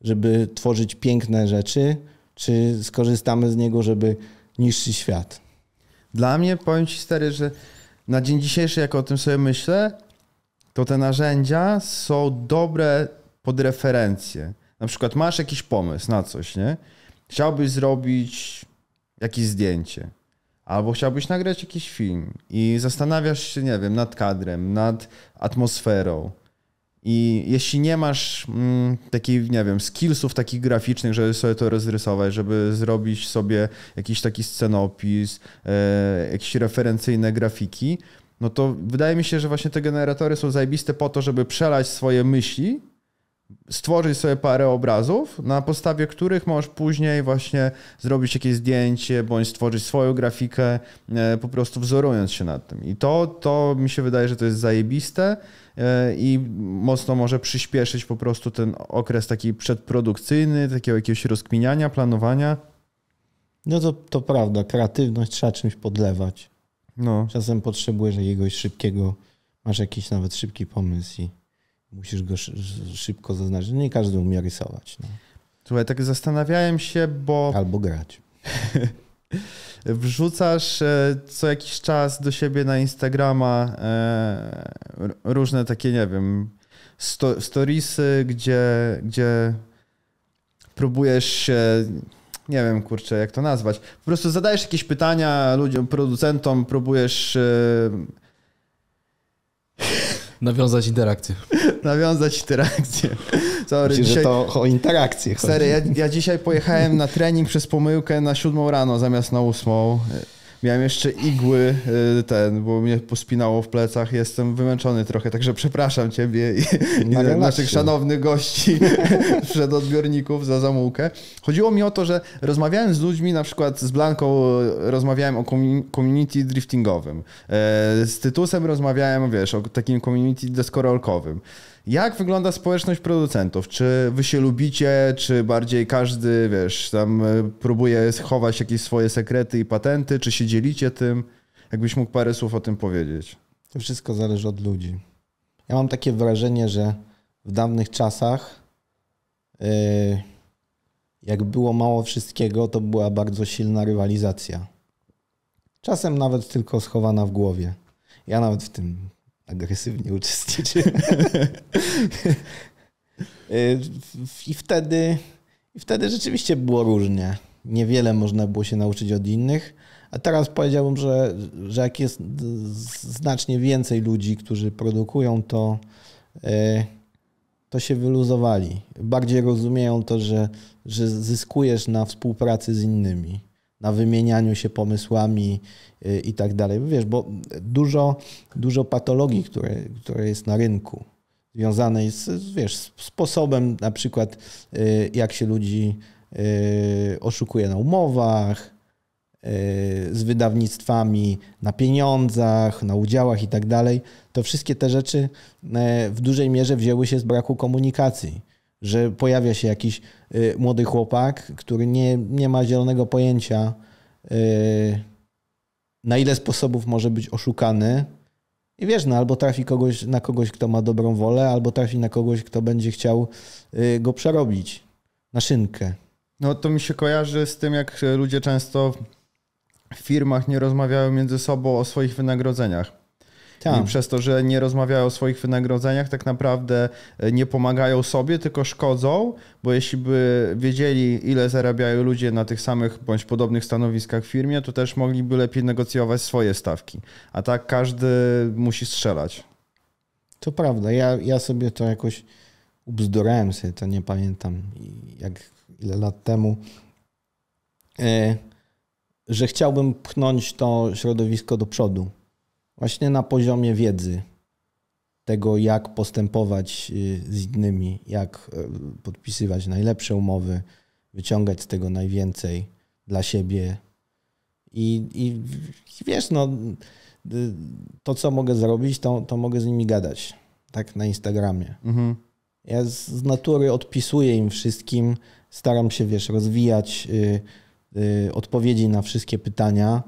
żeby tworzyć piękne rzeczy, czy skorzystamy z niego, żeby niszczyć świat. Dla mnie, powiem Ci stary, że na dzień dzisiejszy, jak o tym sobie myślę, to te narzędzia są dobre pod referencje na przykład masz jakiś pomysł na coś, nie? Chciałbyś zrobić jakieś zdjęcie, albo chciałbyś nagrać jakiś film i zastanawiasz się, nie wiem, nad kadrem, nad atmosferą. I jeśli nie masz mm, takich, nie wiem, skillsów takich graficznych, żeby sobie to rozrysować, żeby zrobić sobie jakiś taki scenopis, e, jakieś referencyjne grafiki, no to wydaje mi się, że właśnie te generatory są zajebiste po to, żeby przelać swoje myśli stworzyć sobie parę obrazów, na podstawie których możesz później właśnie zrobić jakieś zdjęcie, bądź stworzyć swoją grafikę, e, po prostu wzorując się nad tym. I to, to mi się wydaje, że to jest zajebiste e, i mocno może przyspieszyć po prostu ten okres taki przedprodukcyjny, takiego jakiegoś rozkminiania, planowania. No to, to prawda, kreatywność trzeba czymś podlewać. No. Czasem potrzebujesz jakiegoś szybkiego, masz jakiś nawet szybki pomysł i musisz go szybko zaznaczyć. No nie każdy umie rysować. No. Słuchaj, tak zastanawiałem się, bo... Albo grać. Wrzucasz e, co jakiś czas do siebie na Instagrama e, różne takie, nie wiem, sto, storiesy, gdzie, gdzie próbujesz się, nie wiem, kurczę, jak to nazwać. Po prostu zadajesz jakieś pytania ludziom, producentom, próbujesz. E, Nawiązać interakcję. Nawiązać interakcję. Sorry, Myślę, dzisiaj... że to o interakcję chodzi. ja, ja dzisiaj pojechałem na trening przez pomyłkę na siódmą rano zamiast na ósmą. Miałem jeszcze igły, y, ten, bo mnie pospinało w plecach. Jestem wymęczony trochę, także przepraszam ciebie i, i naszych szanownych gości przed odbiorników za zamułkę. Chodziło mi o to, że rozmawiałem z ludźmi, na przykład z Blanką rozmawiałem o community driftingowym. E, z Tytusem rozmawiałem, wiesz, o takim community deskorolkowym. Jak wygląda społeczność producentów? Czy wy się lubicie, czy bardziej każdy, wiesz, tam e, próbuje schować jakieś swoje sekrety i patenty, czy się dzielicie tym? Jakbyś mógł parę słów o tym powiedzieć. To wszystko zależy od ludzi. Ja mam takie wrażenie, że w dawnych czasach, e, jak było mało wszystkiego, to była bardzo silna rywalizacja. Czasem nawet tylko schowana w głowie. Ja nawet w tym agresywnie uczestniczy. Y, I wtedy, I wtedy rzeczywiście było różnie. Niewiele można było się nauczyć od innych. A teraz powiedziałbym, że, że jak jest znacznie więcej ludzi, którzy produkują, to, y, to się wyluzowali. Bardziej rozumieją to, że, że zyskujesz na współpracy z innymi na wymienianiu się pomysłami y, i tak dalej. Wiesz, bo dużo, dużo patologii, które, które jest na rynku, związanej z, wiesz, sposobem na przykład, y, jak się ludzi y, oszukuje na umowach, z wydawnictwami na pieniądzach, na udziałach i tak dalej, to wszystkie te rzeczy w dużej mierze wzięły się z braku komunikacji że pojawia się jakiś y, młody chłopak, który nie, nie ma zielonego pojęcia, y, na ile sposobów może być oszukany. I wiesz, no, albo trafi kogoś, na kogoś, kto ma dobrą wolę, albo trafi na kogoś, kto będzie chciał y, go przerobić na szynkę. No to mi się kojarzy z tym, jak ludzie często w firmach nie rozmawiają między sobą o swoich wynagrodzeniach i tak. przez to, że nie rozmawiają o swoich wynagrodzeniach, tak naprawdę e, nie pomagają sobie, tylko szkodzą, bo jeśli by wiedzieli, ile zarabiają ludzie na tych samych bądź podobnych stanowiskach w firmie, to też mogliby lepiej negocjować swoje stawki. A tak każdy musi strzelać. To prawda. Ja, ja sobie to jakoś ubzdurałem sobie, to nie pamiętam jak ile lat temu, e, że chciałbym pchnąć to środowisko do przodu właśnie na poziomie wiedzy, tego jak postępować y, z innymi, jak y, podpisywać najlepsze umowy, wyciągać z tego najwięcej dla siebie. I, i wiesz, no, y, to co mogę zrobić, to, to mogę z nimi gadać. Tak na Instagramie. Mhm. Ja z, z, natury odpisuję im wszystkim, staram się, wiesz, rozwijać y, y, odpowiedzi na wszystkie pytania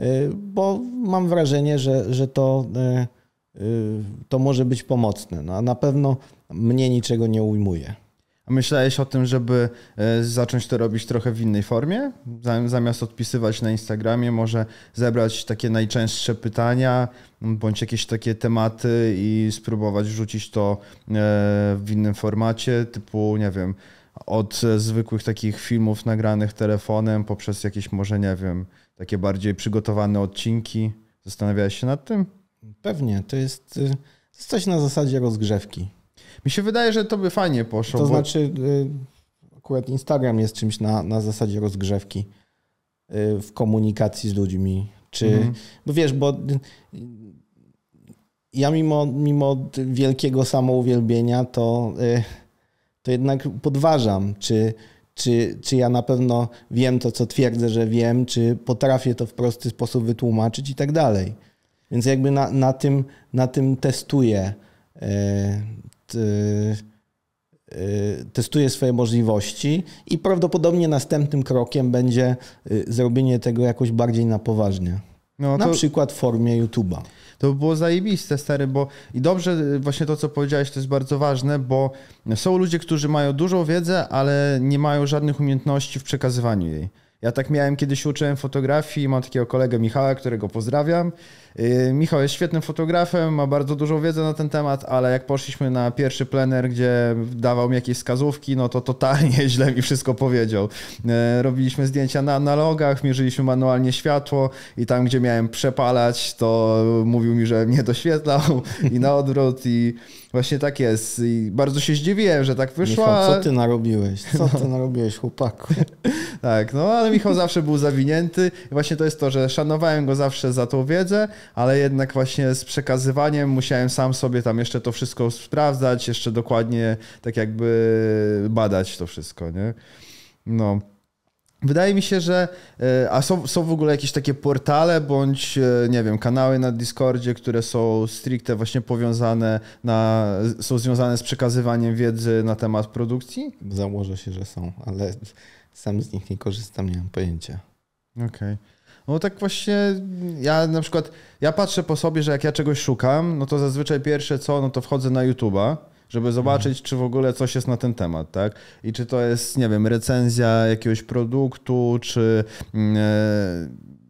Y, bo mam wrażenie, że, że to, y, y, to może być pomocne. No, a na pewno mnie niczego nie ujmuje. A myślałeś o tym, żeby zacząć to robić trochę w innej formie? Zamiast odpisywać na Instagramie, może zebrać takie najczęstsze pytania bądź jakieś takie tematy i spróbować wrzucić to w innym formacie, typu, nie wiem, od zwykłych takich filmów nagranych telefonem poprzez jakieś może, nie wiem, takie bardziej przygotowane odcinki. Zastanawiałeś się nad tym? Pewnie, y, to jest, coś na zasadzie rozgrzewki. Mi się wydaje, że to by fajnie poszło. To bo... znaczy, y, akurat Instagram jest czymś na, na zasadzie rozgrzewki y, w komunikacji z ludźmi. Czy, mhm. Bo wiesz, bo ja mimo, mimo wielkiego samouwielbienia, to, to jednak podważam, czy czy, czy ja na pewno wiem to, co twierdzę, że wiem, czy potrafię to w prosty sposób wytłumaczyć i tak dalej. Więc jakby na, na, tym, na tym testuję, yy, yy, swoje możliwości i prawdopodobnie następnym krokiem będzie e, zrobienie tego jakoś bardziej na poważnie. No, to... Na przykład w formie YouTube'a. To by było zajebiste, stary, bo i dobrze y, właśnie to, co powiedziałeś, to jest bardzo ważne, bo są ludzie, którzy mają dużą wiedzę, ale nie mają żadnych umiejętności w przekazywaniu jej. Ja tak miałem kiedyś uczyłem fotografii, mam takiego kolegę Michała, którego pozdrawiam. Y, Michał jest świetnym fotografem, ma bardzo dużą wiedzę na ten temat, ale jak poszliśmy na pierwszy plener, gdzie dawał mi jakieś wskazówki, no to totalnie źle mi wszystko powiedział. Y, robiliśmy zdjęcia na analogach, mierzyliśmy manualnie światło i tam, gdzie miałem przepalać, to mówił mi, że mnie doświetlał i na odwrót i właśnie tak jest. I bardzo się zdziwiłem, że tak wyszło. Michał, co ty narobiłeś? Co ty no. narobiłeś, chłopaku? tak, no ale Michał zawsze był zawinięty i właśnie to jest to, że szanowałem go zawsze za tą wiedzę, ale jednak właśnie z przekazywaniem musiałem sam sobie tam jeszcze to wszystko sprawdzać, jeszcze dokładnie tak jakby badać to wszystko, nie? No. Wydaje mi się, że. E, a są, są w ogóle jakieś takie portale bądź, e, nie wiem, kanały na Discordzie, które są stricte właśnie powiązane, na, są związane z przekazywaniem wiedzy na temat produkcji? Założę się, że są, ale sam z nich nie korzystam, nie mam pojęcia. Okej. Okay. No tak właśnie, ja na przykład, ja patrzę po sobie, że jak ja czegoś szukam, no to zazwyczaj pierwsze co, no to wchodzę na YouTube'a, żeby mhm. zobaczyć, czy w ogóle coś jest na ten temat, tak? I czy to jest, nie wiem, recenzja jakiegoś produktu, czy yy,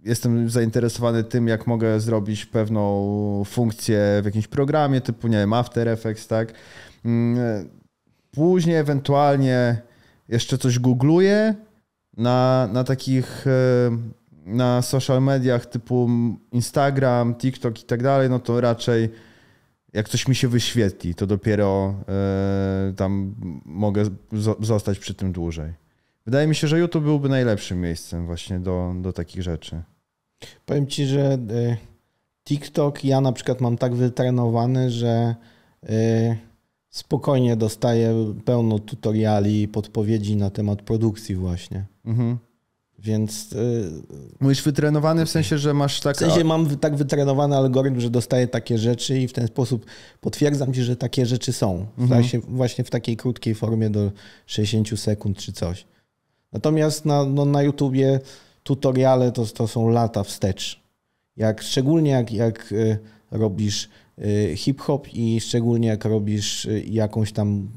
jestem zainteresowany tym, jak mogę zrobić pewną funkcję w jakimś programie, typu, nie wiem, After Effects, tak? Yy, później ewentualnie jeszcze coś googluję na, na takich... Yy, na social mediach typu Instagram, TikTok i tak dalej, no to raczej jak coś mi się wyświetli, to dopiero yy, tam mogę zostać przy tym dłużej. Wydaje mi się, że YouTube byłby najlepszym miejscem właśnie do, do takich rzeczy. Powiem ci, że e, TikTok ja na przykład mam tak wytrenowany, że e, spokojnie dostaję pełno tutoriali i podpowiedzi na temat produkcji właśnie. Mhm. Więc. Yy, Mówisz wytrenowany w sensie, że masz tak. W sensie mam tak wytrenowany algorytm, że dostaję takie rzeczy i w ten sposób potwierdzam ci, że takie rzeczy są. Mhm. właśnie w takiej krótkiej formie do 60 sekund czy coś. Natomiast na, no, na YouTubie tutoriale to, to są lata wstecz. Jak, szczególnie jak, jak y, robisz y, hip-hop i szczególnie jak robisz y, jakąś tam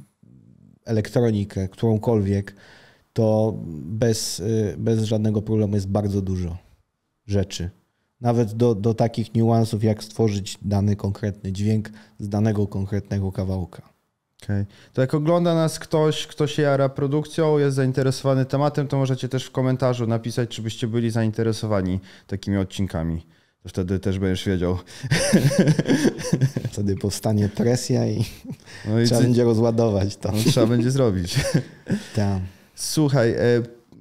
elektronikę, którąkolwiek to bez, y, bez żadnego problemu jest bardzo dużo rzeczy. Nawet do, do takich niuansów, jak stworzyć dany konkretny dźwięk z danego konkretnego kawałka. Okay. To jak ogląda nas ktoś, kto się jara produkcją, jest zainteresowany tematem, to możecie też w komentarzu napisać, czy byście byli zainteresowani takimi odcinkami. To wtedy też będziesz wiedział. Wtedy powstanie presja i, no i trzeba ty... będzie rozładować to. No, trzeba będzie zrobić. Tak. Słuchaj, e,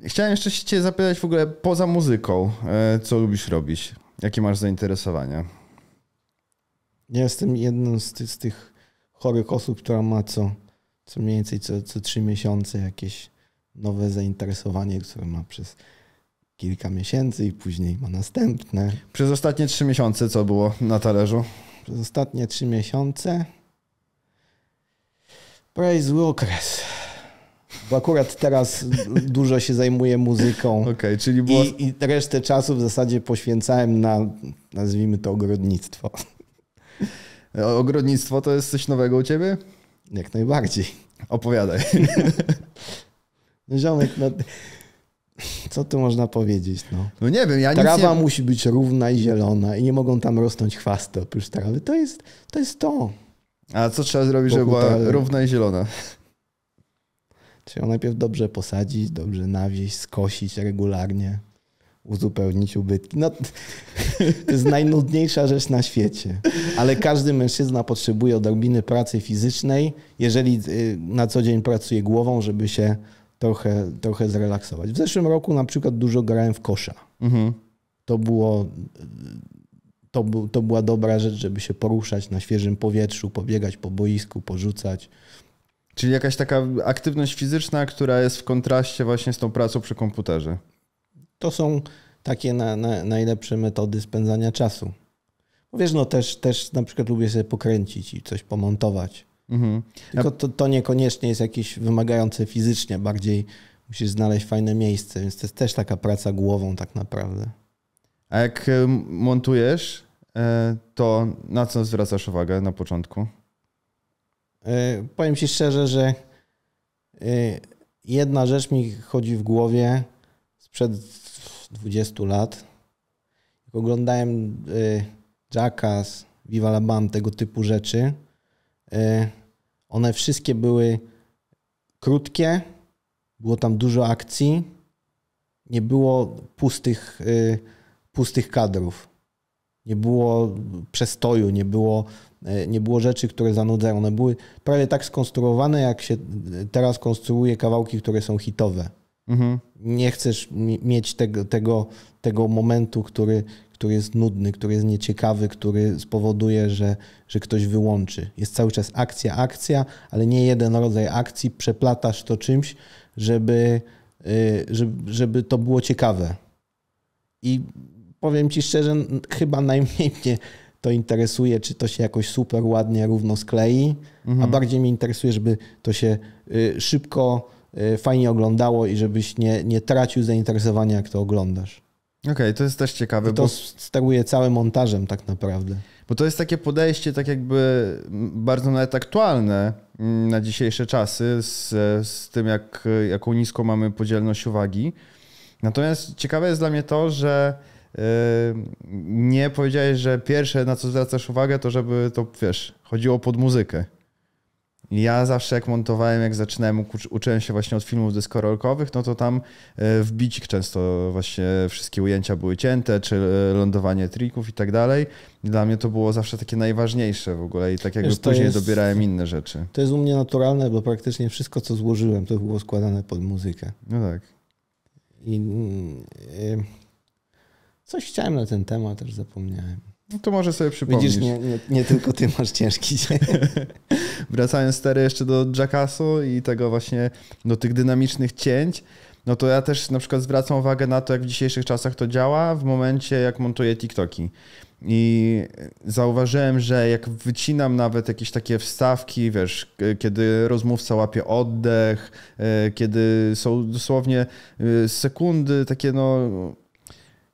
chciałem jeszcze cię zapytać w ogóle poza muzyką, e, co lubisz robić? Jakie masz zainteresowania? Ja jestem jedną z, ty, z tych chorych osób, która ma co, co mniej więcej co, co trzy miesiące jakieś nowe zainteresowanie, które ma przez kilka miesięcy i później ma następne. Przez ostatnie trzy miesiące co było na talerzu? Przez ostatnie trzy Prawie Praise okres. Bo akurat teraz dużo się zajmuję muzyką. Okay, czyli było... i, I resztę czasu w zasadzie poświęcałem na, nazwijmy to, ogrodnictwo. Ogrodnictwo to jest coś nowego u ciebie? Jak najbardziej. Opowiadaj. No ziomek, no, co tu można powiedzieć? No, no nie wiem, ja Trawa nie... musi być równa i zielona i nie mogą tam rosnąć chwasty oprócz trawy. To jest to. Jest to. A co trzeba zrobić, żeby była równa i zielona? Trzeba najpierw dobrze posadzić, dobrze nawieść, skosić regularnie, uzupełnić ubytki. No, to jest najnudniejsza rzecz na świecie. Ale każdy mężczyzna potrzebuje odrobiny pracy fizycznej, jeżeli y, na co dzień pracuje głową, żeby się trochę, trochę zrelaksować. W zeszłym roku na przykład dużo grałem w kosza. Mhm. To było to, to była dobra rzecz, żeby się poruszać na świeżym powietrzu, pobiegać po boisku, porzucać. Czyli jakaś taka aktywność fizyczna, która jest w kontraście właśnie z tą pracą przy komputerze. To są takie na, na, najlepsze metody spędzania czasu. Wiesz, no też, też na przykład lubię sobie pokręcić i coś pomontować. Mhm. Tylko to, to niekoniecznie jest jakieś wymagające fizycznie, bardziej musisz znaleźć fajne miejsce, więc to jest też taka praca głową tak naprawdę. A jak montujesz, e, to na co zwracasz uwagę na początku? E, powiem Ci szczerze, że e, jedna rzecz mi chodzi w głowie sprzed 20 lat. Jak oglądałem e, Jackass, Viva la Bam, tego typu rzeczy, one wszystkie były krótkie, było tam dużo akcji, nie było pustych, pustych kadrów, nie było przestoju, nie było E, nie było rzeczy, które zanudzają. One były prawie tak skonstruowane, jak się e, teraz konstruuje kawałki, które są hitowe. Mhm. Nie chcesz mieć tego, tego, tego momentu, który, który jest nudny, który jest nieciekawy, który spowoduje, że, że ktoś wyłączy. Jest cały czas akcja, akcja, ale nie jeden rodzaj akcji. Przeplatasz to czymś, żeby, e, żeby, żeby to było ciekawe. I powiem ci szczerze, chyba najmniej mnie to interesuje, czy to się jakoś super ładnie, równo sklei, mhm. a bardziej mnie interesuje, żeby to się y, szybko, y, fajnie oglądało i żebyś nie, nie tracił zainteresowania, jak to oglądasz. Okej, okay, to jest też ciekawe. I to bo... steruje całym montażem tak naprawdę. Bo to jest takie podejście, tak jakby bardzo nawet aktualne mm, na dzisiejsze czasy, z, z tym, jak, jaką niską mamy podzielność uwagi. Natomiast ciekawe jest dla mnie to, że Yy, nie powiedziałeś, że pierwsze, na co zwracasz uwagę, to żeby to, wiesz, chodziło pod muzykę. Ja zawsze jak montowałem, jak zaczynałem, uczyłem się właśnie od filmów dyskorolkowych, no to tam e, w bicik często właśnie wszystkie ujęcia były cięte, czy e, lądowanie trików i tak dalej. Dla mnie to było zawsze takie najważniejsze w ogóle i tak jakby Wiesz, później jest, dobierałem inne rzeczy. To jest u mnie naturalne, bo praktycznie wszystko, co złożyłem, to było składane pod muzykę. No tak. I... Yy Coś chciałem na ten temat, też zapomniałem. No to może sobie przypomnisz. Widzisz, nie, nie, nie tylko ty masz ciężki dzień. Wracając stary jeszcze do Jackasu i tego właśnie, do tych dynamicznych cięć, no to ja też na przykład zwracam uwagę na to, jak w dzisiejszych czasach to działa w momencie, jak montuję TikToki. I zauważyłem, że jak wycinam nawet jakieś takie wstawki, wiesz, kiedy rozmówca łapie oddech, e, kiedy są dosłownie e, sekundy takie no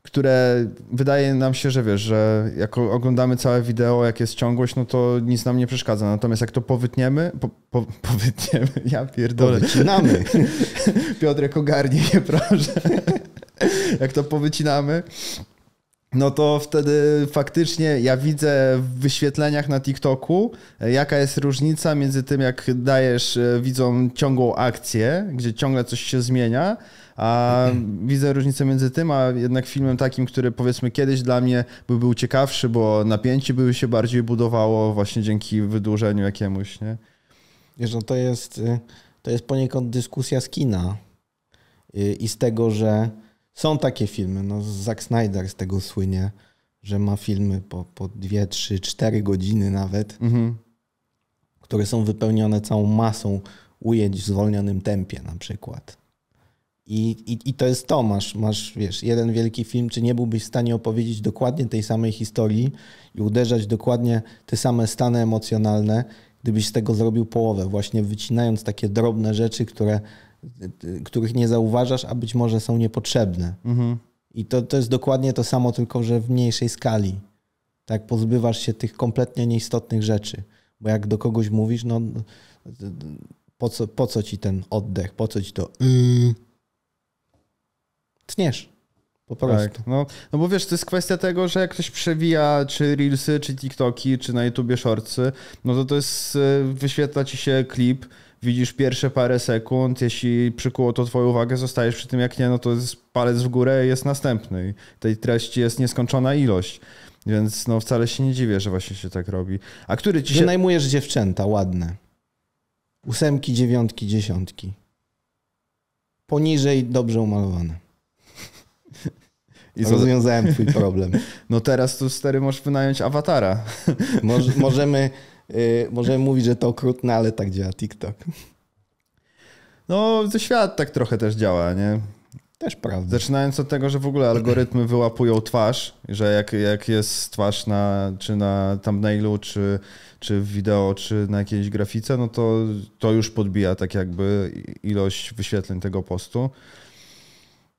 które wydaje nam się, że wiesz, że jak oglądamy całe wideo, jak jest ciągłość, no to nic nam nie przeszkadza. Natomiast jak to powytniemy, po, po, powytniemy, ja pierdolę. Powycinamy. Piotrek ogarnij mnie, proszę. jak to powycinamy, no to wtedy faktycznie ja widzę w wyświetleniach na TikToku, e, jaka jest różnica między tym, jak dajesz e, widzom ciągłą akcję, gdzie ciągle coś się zmienia, a widzę różnicę między tym, a jednak filmem takim, który powiedzmy kiedyś dla mnie byłby uciekawszy, ciekawszy, bo napięcie by się bardziej budowało właśnie dzięki wydłużeniu jakiemuś, nie? Wiesz, no to jest, y, to jest poniekąd dyskusja z kina y, i z tego, że są takie filmy, no Zack Snyder z tego słynie, że ma filmy po, po 2, 3, 4 godziny nawet, mhm. które są wypełnione całą masą ujęć w zwolnionym tempie na przykład. I, i, I to jest to, masz, masz, wiesz, jeden wielki film, czy nie byłbyś w stanie opowiedzieć dokładnie tej samej historii i uderzać dokładnie te same stany emocjonalne, gdybyś z tego zrobił połowę, właśnie wycinając takie drobne rzeczy, które, których nie zauważasz, a być może są niepotrzebne. Mhm. I to, to jest dokładnie to samo, tylko że w mniejszej skali. Tak, pozbywasz się tych kompletnie nieistotnych rzeczy, bo jak do kogoś mówisz, no po co, po co ci ten oddech, po co ci to. Yy? tniesz. Po tak, prostu. Tak, no, no bo wiesz, to jest kwestia tego, że jak ktoś przewija czy Reelsy, czy TikToki, czy na YouTubie Shortsy, no to to jest, y, wyświetla ci się klip, widzisz pierwsze parę sekund, jeśli przykuło to twoją uwagę, zostajesz przy tym, jak nie, no to jest palec w górę jest następny. I tej treści jest nieskończona ilość. Więc no wcale się nie dziwię, że właśnie się tak robi. A który ci się... Wynajmujesz dziewczęta ładne. Ósemki, dziewiątki, dziesiątki. Poniżej dobrze umalowane. I Rozwiązałem twój problem. No teraz tu stary możesz wynająć awatara. Moż, możemy, yy, możemy mówić, że to okrutne, ale tak działa TikTok. No, to świat tak trochę też działa, nie? Też prawda. Zaczynając od tego, że w ogóle algorytmy wyłapują twarz, że jak, jak jest twarz na, czy na thumbnailu, czy, czy w wideo, czy na jakiejś grafice, no to to już podbija tak jakby ilość wyświetleń tego postu.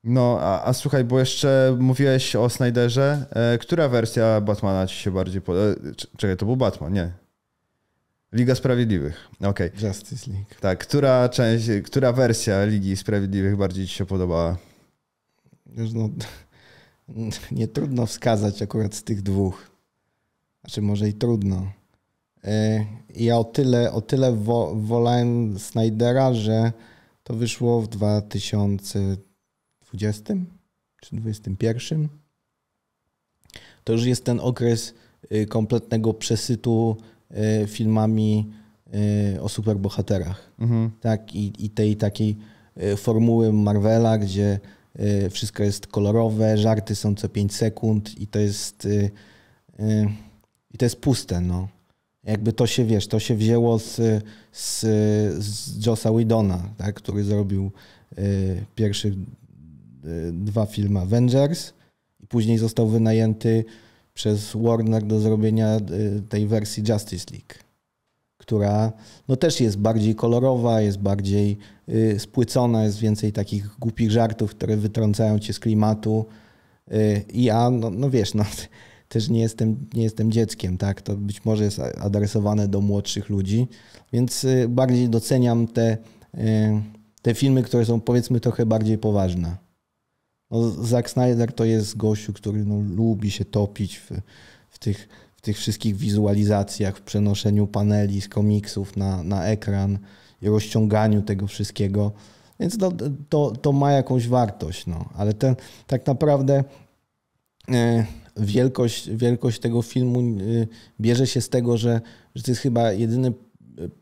No, a, a, słuchaj, bo jeszcze mówiłeś o Snyderze. E, która wersja Batmana ci się bardziej podoba? E, czekaj, to był Batman, nie. Liga Sprawiedliwych, okej. Okay. Justice League. Tak, która część, która wersja Ligi Sprawiedliwych bardziej ci się podobała? Już no, nie trudno wskazać akurat z tych dwóch. Znaczy może i trudno. E, ja o tyle, o tyle wo, wolałem Snydera, że to wyszło w 2000 20 czy 21. To już jest ten okres y, kompletnego przesytu y, filmami y, o superbohaterach. Mhm. Tak, i, i tej takiej formuły Marvela, gdzie wszystko jest kolorowe, żarty są co 5 sekund i to jest i to jest puste, no. Jakby to się, wiesz, to się wzięło z, z, z Josa Widona, tak, który zrobił pierwszych Y, dwa filmy Avengers i później został wynajęty przez Warner do zrobienia y, tej wersji Justice League, która no też jest bardziej kolorowa, jest bardziej y, spłycona, jest więcej takich głupich żartów, które wytrącają cię z klimatu. I ja, no, no wiesz, no, też nie jestem, nie jestem dzieckiem, tak? To być może jest adresowane do młodszych ludzi, więc bardziej doceniam te, te filmy, które są powiedzmy trochę bardziej poważne. No, Zack Snyder to jest gościu, który no, lubi się topić w, w, tych, w tych wszystkich wizualizacjach, w przenoszeniu paneli z komiksów na, na ekran i rozciąganiu tego wszystkiego. Więc to, no, to, to ma jakąś wartość, no. ale ten, tak naprawdę e, wielkość, wielkość tego filmu e, bierze się z tego, że, że to jest chyba jedyny e,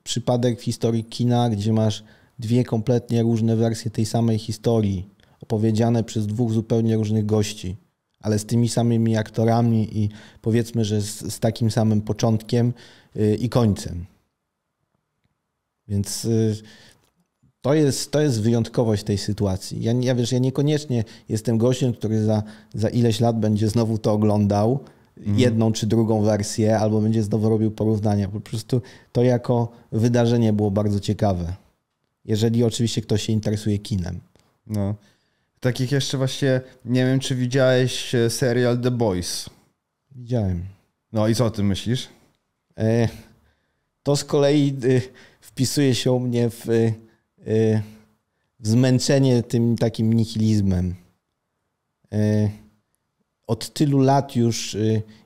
przypadek w historii kina, gdzie masz dwie kompletnie różne wersje tej samej historii powiedziane przez dwóch zupełnie różnych gości, ale z tymi samymi aktorami i powiedzmy, że z, z takim samym początkiem y, i końcem. Więc y, to jest, to jest wyjątkowość tej sytuacji. Ja, ja wiesz, ja niekoniecznie jestem gościem, który za, za ileś lat będzie znowu to oglądał, mhm. jedną czy drugą wersję, albo będzie znowu robił porównania. Po prostu to jako wydarzenie było bardzo ciekawe. Jeżeli oczywiście ktoś się interesuje kinem. No. Takich jeszcze właśnie, nie wiem, czy widziałeś e, serial The Boys. Widziałem. No i co o tym myślisz? E, to z kolei y, wpisuje się u mnie w, y, w zmęczenie tym takim nihilizmem. Od tylu lat już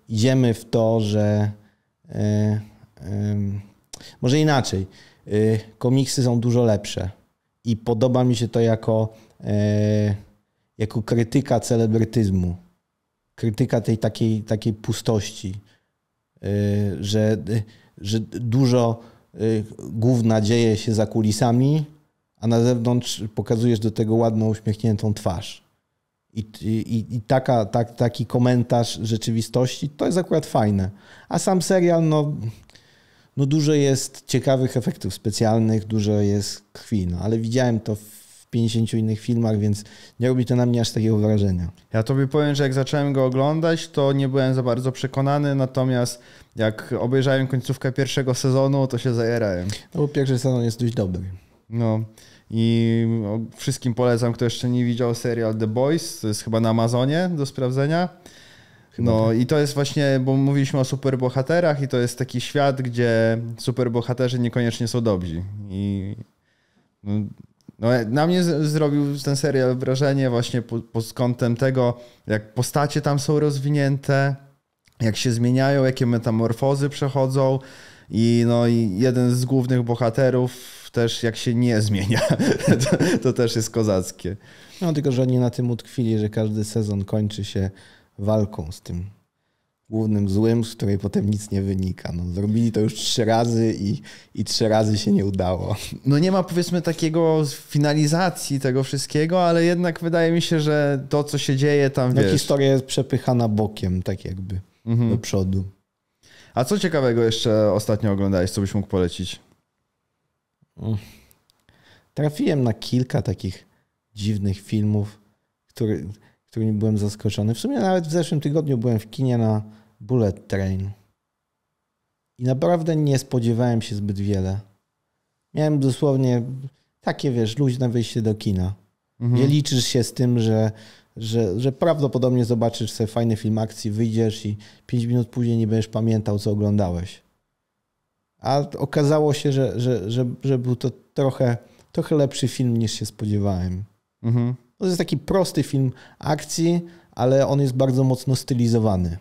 idziemy w to, że może inaczej. Komiksy są dużo lepsze i podoba mi się to jako jako krytyka celebrytyzmu, krytyka tej takiej, takiej pustości, y, że, y, że dużo y, główna dzieje się za kulisami, a na zewnątrz pokazujesz do tego ładną, uśmiechniętą twarz. I, i, i taka, tak, taki komentarz rzeczywistości to jest akurat fajne. A sam serial, no, no dużo jest ciekawych efektów specjalnych, dużo jest krwi, no, ale widziałem to w 50 innych filmach, więc nie robi to na mnie aż takiego wrażenia. Ja tobie powiem, że jak zacząłem go oglądać, to nie byłem za bardzo przekonany, natomiast jak obejrzałem końcówkę pierwszego sezonu, to się zajerałem. No bo pierwszy sezon jest dość dobry. No i wszystkim polecam, kto jeszcze nie widział serial The Boys, to jest chyba na Amazonie do sprawdzenia. Chyba no tak. i to jest właśnie, bo mówiliśmy o superbohaterach i to jest taki świat, gdzie superbohaterzy niekoniecznie są dobrzy. I no, no, e, na mnie z, zrobił ten serial wrażenie właśnie pod, pod kątem tego, jak postacie tam są rozwinięte, jak się zmieniają, jakie metamorfozy przechodzą. I, no, I jeden z głównych bohaterów też jak się nie zmienia, to, to, też jest kozackie. No tylko, że oni na tym utkwili, że każdy sezon kończy się walką z tym głównym złym, z której potem nic nie wynika. No, zrobili to już trzy razy i, i trzy razy się nie udało. No nie ma powiedzmy takiego finalizacji tego wszystkiego, ale jednak wydaje mi się, że to co się dzieje tam... No historia jest przepychana bokiem, tak jakby, mhm. do przodu. A co ciekawego jeszcze ostatnio oglądałeś, co byś mógł polecić? Trafiłem na kilka takich dziwnych filmów, które którymi byłem zaskoczony. W sumie nawet w zeszłym tygodniu byłem w kinie na Bullet Train. I naprawdę nie spodziewałem się zbyt wiele. Miałem dosłownie takie, wiesz, luźne wyjście do kina. Mhm. Nie liczysz się z tym, że, że, że prawdopodobnie zobaczysz sobie fajny film akcji, wyjdziesz i 5 minut później nie będziesz pamiętał, co oglądałeś. A okazało się, że, że, że, że był to trochę, trochę lepszy film niż się spodziewałem. Mhm. To jest taki prosty film akcji, ale on jest bardzo mocno stylizowany.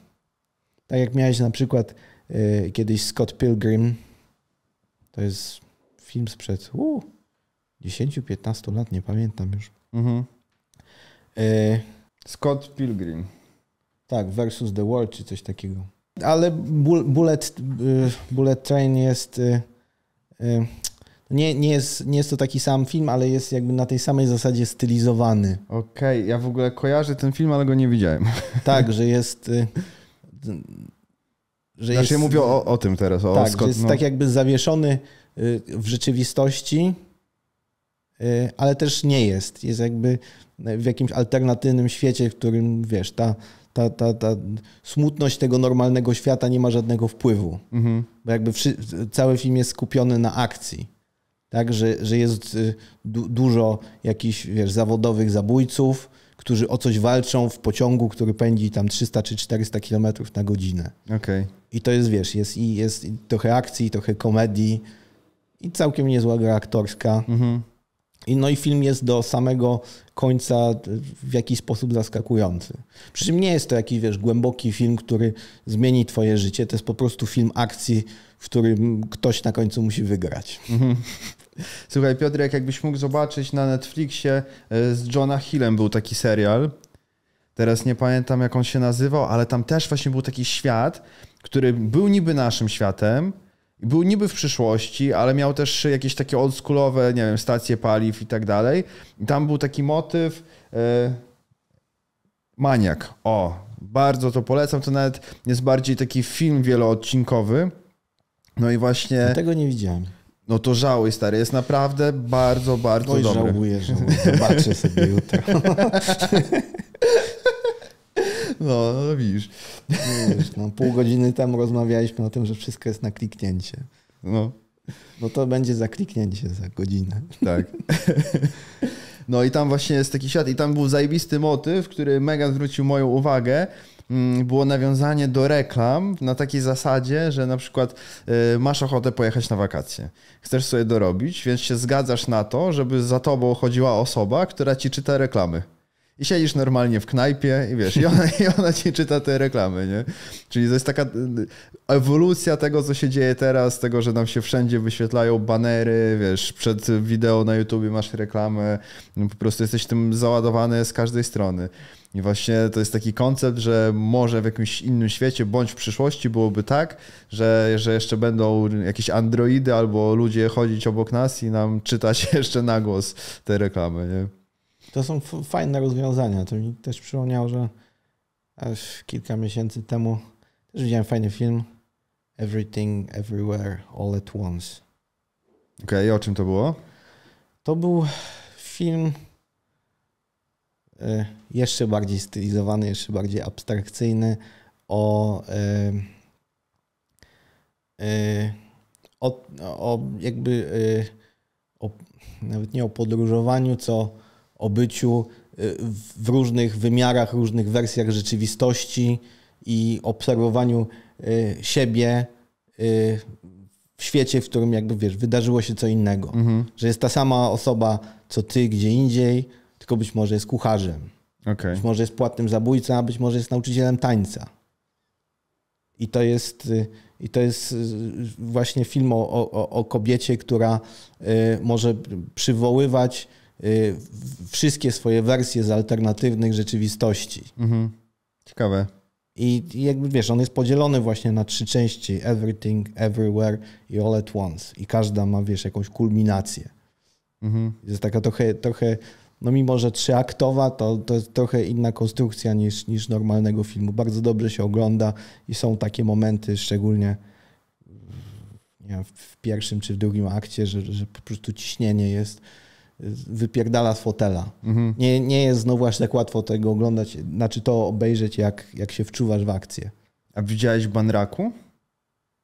Tak jak miałeś na przykład yy, kiedyś Scott Pilgrim. To jest film sprzed uh, 10-15 lat, nie pamiętam już. Mhm. Yy, Scott Pilgrim. Tak, versus The World czy coś takiego. Ale Bullet, y, Bullet Train jest y, y, nie, nie, jest, nie jest to taki sam film, ale jest jakby na tej samej zasadzie stylizowany. Okej, okay, ja w ogóle kojarzę ten film, ale go nie widziałem. Tak, że jest... Y, że znaczy jest, mówię o, o tym teraz, o tak, Scott, jest no. tak jakby zawieszony y, w rzeczywistości, y, ale też nie jest. Jest jakby w jakimś alternatywnym świecie, w którym, wiesz, ta, ta, ta, ta smutność tego normalnego świata nie ma żadnego wpływu. Mhm. Bo jakby wszy, cały film jest skupiony na akcji tak? że, że jest y, dużo jakichś wiesz, zawodowych zabójców, którzy o coś walczą w pociągu, który pędzi tam 300 czy 400 km na godzinę. Okay. I to jest, wiesz, jest, i jest trochę akcji, trochę komedii i całkiem niezła gra aktorska. Mm -hmm. I, no i film jest do samego końca w jakiś sposób zaskakujący. Przy czym nie jest to jakiś, wiesz, głęboki film, który zmieni twoje życie. To jest po prostu film akcji, w którym ktoś na końcu musi wygrać. Mm -hmm. Słuchaj, Piotrek, jakbyś mógł zobaczyć na Netflixie e, z Johna Hillem był taki serial. Teraz nie pamiętam, jak on się nazywał, ale tam też właśnie był taki świat, który był niby naszym światem, był niby w przyszłości, ale miał też jakieś takie oldschoolowe, nie wiem, stacje paliw i tak dalej. I tam był taki motyw e, maniak. O, bardzo to polecam. To nawet jest bardziej taki film wieloodcinkowy. No i właśnie. tego nie widziałem. No to żałuj, stary. Jest naprawdę bardzo, bardzo Oj, dobry. żałuję, że Zobaczę sobie jutro. No, no widzisz. No wiesz, no, pół godziny temu rozmawialiśmy o tym, że wszystko jest na kliknięcie. No. No to będzie za kliknięcie za godzinę. Tak. No i tam właśnie jest taki świat i tam był zajebisty motyw, który mega zwrócił moją uwagę. Mm, było nawiązanie do reklam na takiej zasadzie, że na przykład y, masz ochotę pojechać na wakacje, chcesz sobie dorobić, więc się zgadzasz na to, żeby za tobą chodziła osoba, która ci czyta reklamy. I siedzisz normalnie w knajpie i wiesz, i ona, i ona ci czyta te reklamy, nie? Czyli to jest taka y, ewolucja tego, co się dzieje teraz, tego, że nam się wszędzie wyświetlają banery, wiesz, przed wideo na YouTube masz reklamę, no po prostu jesteś tym załadowany z każdej strony. I właśnie to jest taki koncept, że może w jakimś innym świecie bądź w przyszłości byłoby tak, że, że jeszcze będą jakieś androidy albo ludzie chodzić obok nas i nam czytać jeszcze na głos te reklamy, nie? To są fajne rozwiązania. To mi też przypomniało, że aż e, kilka miesięcy temu też widziałem fajny film Everything, Everywhere, All at Once. Okej, okay, o czym to było? To był film e, jeszcze bardziej stylizowany, jeszcze bardziej abstrakcyjny o, e, o, o jakby o, nawet nie o podróżowaniu, co o byciu y, w różnych wymiarach, różnych wersjach rzeczywistości i obserwowaniu y, siebie y, w świecie, w którym jakby wiesz, wydarzyło się co innego. Mhm. Że jest ta sama osoba, co ty gdzie indziej, tylko być może jest kucharzem. Okay. Być może jest płatnym zabójcą, a być może jest nauczycielem tańca. I to jest, i to jest właśnie film o, o, o kobiecie, która może przywoływać Y, wszystkie swoje wersje z alternatywnych rzeczywistości. Mhm. Ciekawe. I, I jakby wiesz, on jest podzielony właśnie na trzy części: everything, everywhere i all at once. I każda ma, wiesz, jakąś kulminację. Mhm. Jest taka trochę, trochę, no mimo że trzyaktowa, to, to jest trochę inna konstrukcja niż, niż normalnego filmu. Bardzo dobrze się ogląda i są takie momenty, szczególnie wiem, w pierwszym czy w drugim akcie, że, że po prostu ciśnienie jest wypierdala z fotela. Mhm. Nie, nie jest znowu aż tak łatwo tego oglądać, znaczy to obejrzeć, jak, jak się wczuwasz w akcję. A widziałeś Banraku?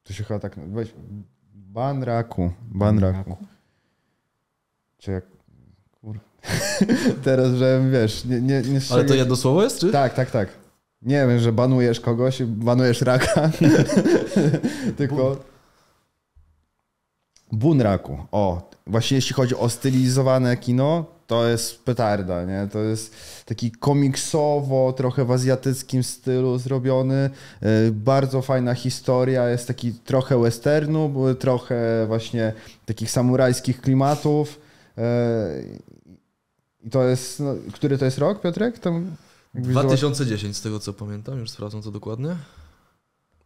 To się chyba tak nazywa. Banraku. Banraku. Czy jak... Kur... Teraz, że wiesz, nie, nie, nie Ale to jedno słowo jest, czy? Tak, tak, tak. Nie wiem, że banujesz kogoś, banujesz raka. Tylko Bunraku. O, właśnie jeśli chodzi o stylizowane kino, to jest petarda, nie? To jest taki komiksowo, trochę w azjatyckim stylu zrobiony. Y, bardzo fajna historia, jest taki trochę westernu, trochę właśnie takich samurajskich klimatów. Y, I to jest, no, który to jest rok, Piotrek? Tam, 2010 z tego co pamiętam, już sprawdzam co dokładnie.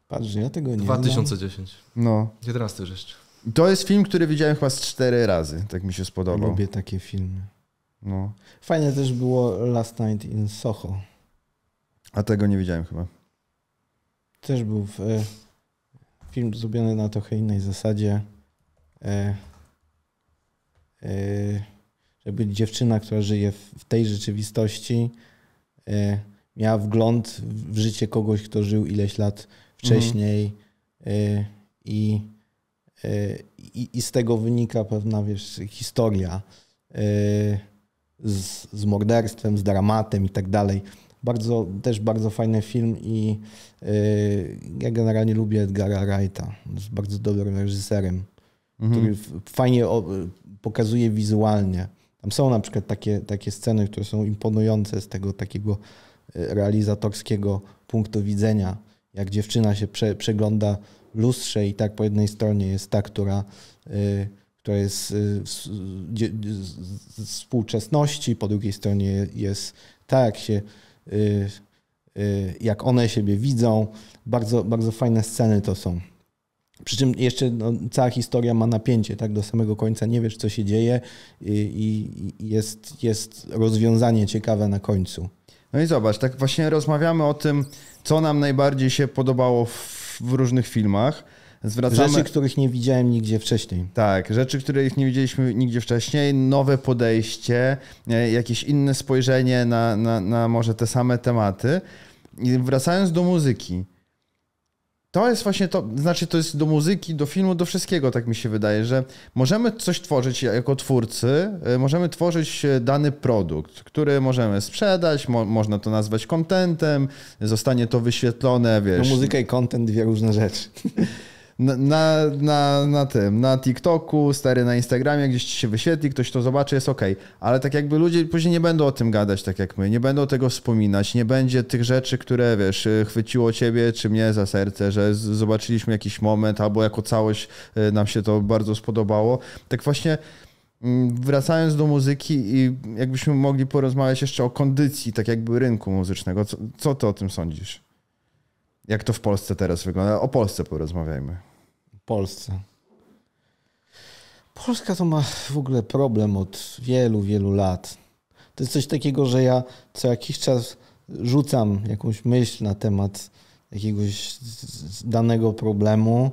Patrz, ja tego nie 2010. No. 11 września. To jest film, który widziałem chyba z cztery razy. Tak mi się spodobał. Lubię takie filmy. No. Fajne też było Last Night in Soho. A tego nie widziałem chyba. Też był w, e, film zrobiony na trochę innej zasadzie. E, e, żeby dziewczyna, która żyje w, tej rzeczywistości, e, miała wgląd w życie kogoś, kto żył ileś lat wcześniej mhm. E, i i, I, z tego wynika pewna wiesz, historia e, z, z morderstwem, z dramatem i tak dalej. Bardzo, też bardzo fajny film i e, ja generalnie lubię Edgara Wrighta. Jest bardzo dobrym reżyserem, mhm. który fajnie pokazuje wizualnie. Tam są na przykład takie, takie sceny, które są imponujące z tego takiego e, realizatorskiego punktu widzenia, jak dziewczyna się prze, przegląda lustrze i tak po jednej stronie jest ta, która, y, która jest y, y, z współczesności, po drugiej stronie jest ta, jak się jak one siebie widzą. Bardzo, bardzo fajne sceny to są. Przy czym jeszcze no, cała historia ma napięcie, tak? Do samego końca nie wiesz, co się dzieje i, i jest, jest rozwiązanie ciekawe na końcu. No i zobacz, tak właśnie rozmawiamy o tym, co nam najbardziej się podobało w w różnych filmach. Zwracamy... Rzeczy, których nie widziałem nigdzie wcześniej. Tak, rzeczy, których nie widzieliśmy nigdzie wcześniej, nowe podejście, e, jakieś inne spojrzenie na, na, na może te same tematy. I wracając do muzyki, to jest właśnie to, znaczy to jest do muzyki, do filmu, do wszystkiego, tak mi się wydaje, że możemy coś tworzyć jako twórcy, e, możemy tworzyć e, dany produkt, który możemy sprzedać, mo można to nazwać contentem, zostanie to wyświetlone, no, wiesz. No muzyka i content, dwie różne rzeczy. na, na, na, tym, na TikToku, stary na Instagramie, gdzieś ci się wyświetli, ktoś to zobaczy, jest ok. Ale tak jakby ludzie później nie będą o tym gadać tak jak my, nie będą tego wspominać, nie będzie tych rzeczy, które wiesz, y, chwyciło ciebie czy mnie za serce, że zobaczyliśmy jakiś moment albo jako całość y, nam się to bardzo spodobało. Tak właśnie mm, wracając do muzyki i jakbyśmy mogli porozmawiać jeszcze o kondycji tak jakby rynku muzycznego, co, co ty o tym sądzisz? Jak to w Polsce teraz wygląda? O Polsce porozmawiajmy. Polsce. Polska to ma w ogóle problem od wielu, wielu lat. To jest coś takiego, że ja co jakiś czas rzucam jakąś myśl na temat jakiegoś danego problemu,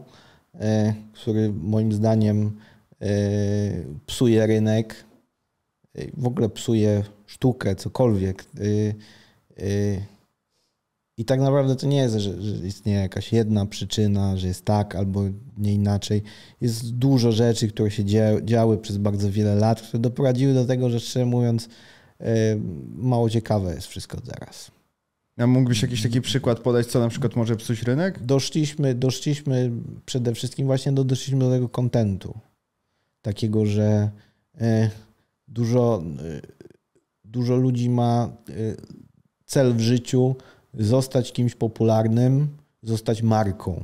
e, który moim zdaniem e, psuje rynek, e, w ogóle psuje sztukę, cokolwiek i tak naprawdę to nie jest, że, że istnieje jakaś jedna przyczyna, że jest tak albo nie inaczej. Jest dużo rzeczy, które się działy przez bardzo wiele lat, które doprowadziły do tego, że szczerze mówiąc, mało ciekawe jest wszystko zaraz. A mógłbyś jakiś taki przykład podać, co na przykład może psuć rynek? Doszliśmy, doszliśmy przede wszystkim właśnie do, doszliśmy do tego kontentu. Takiego, że e, dużo, e, dużo ludzi ma e, cel w życiu, zostać kimś popularnym, zostać marką.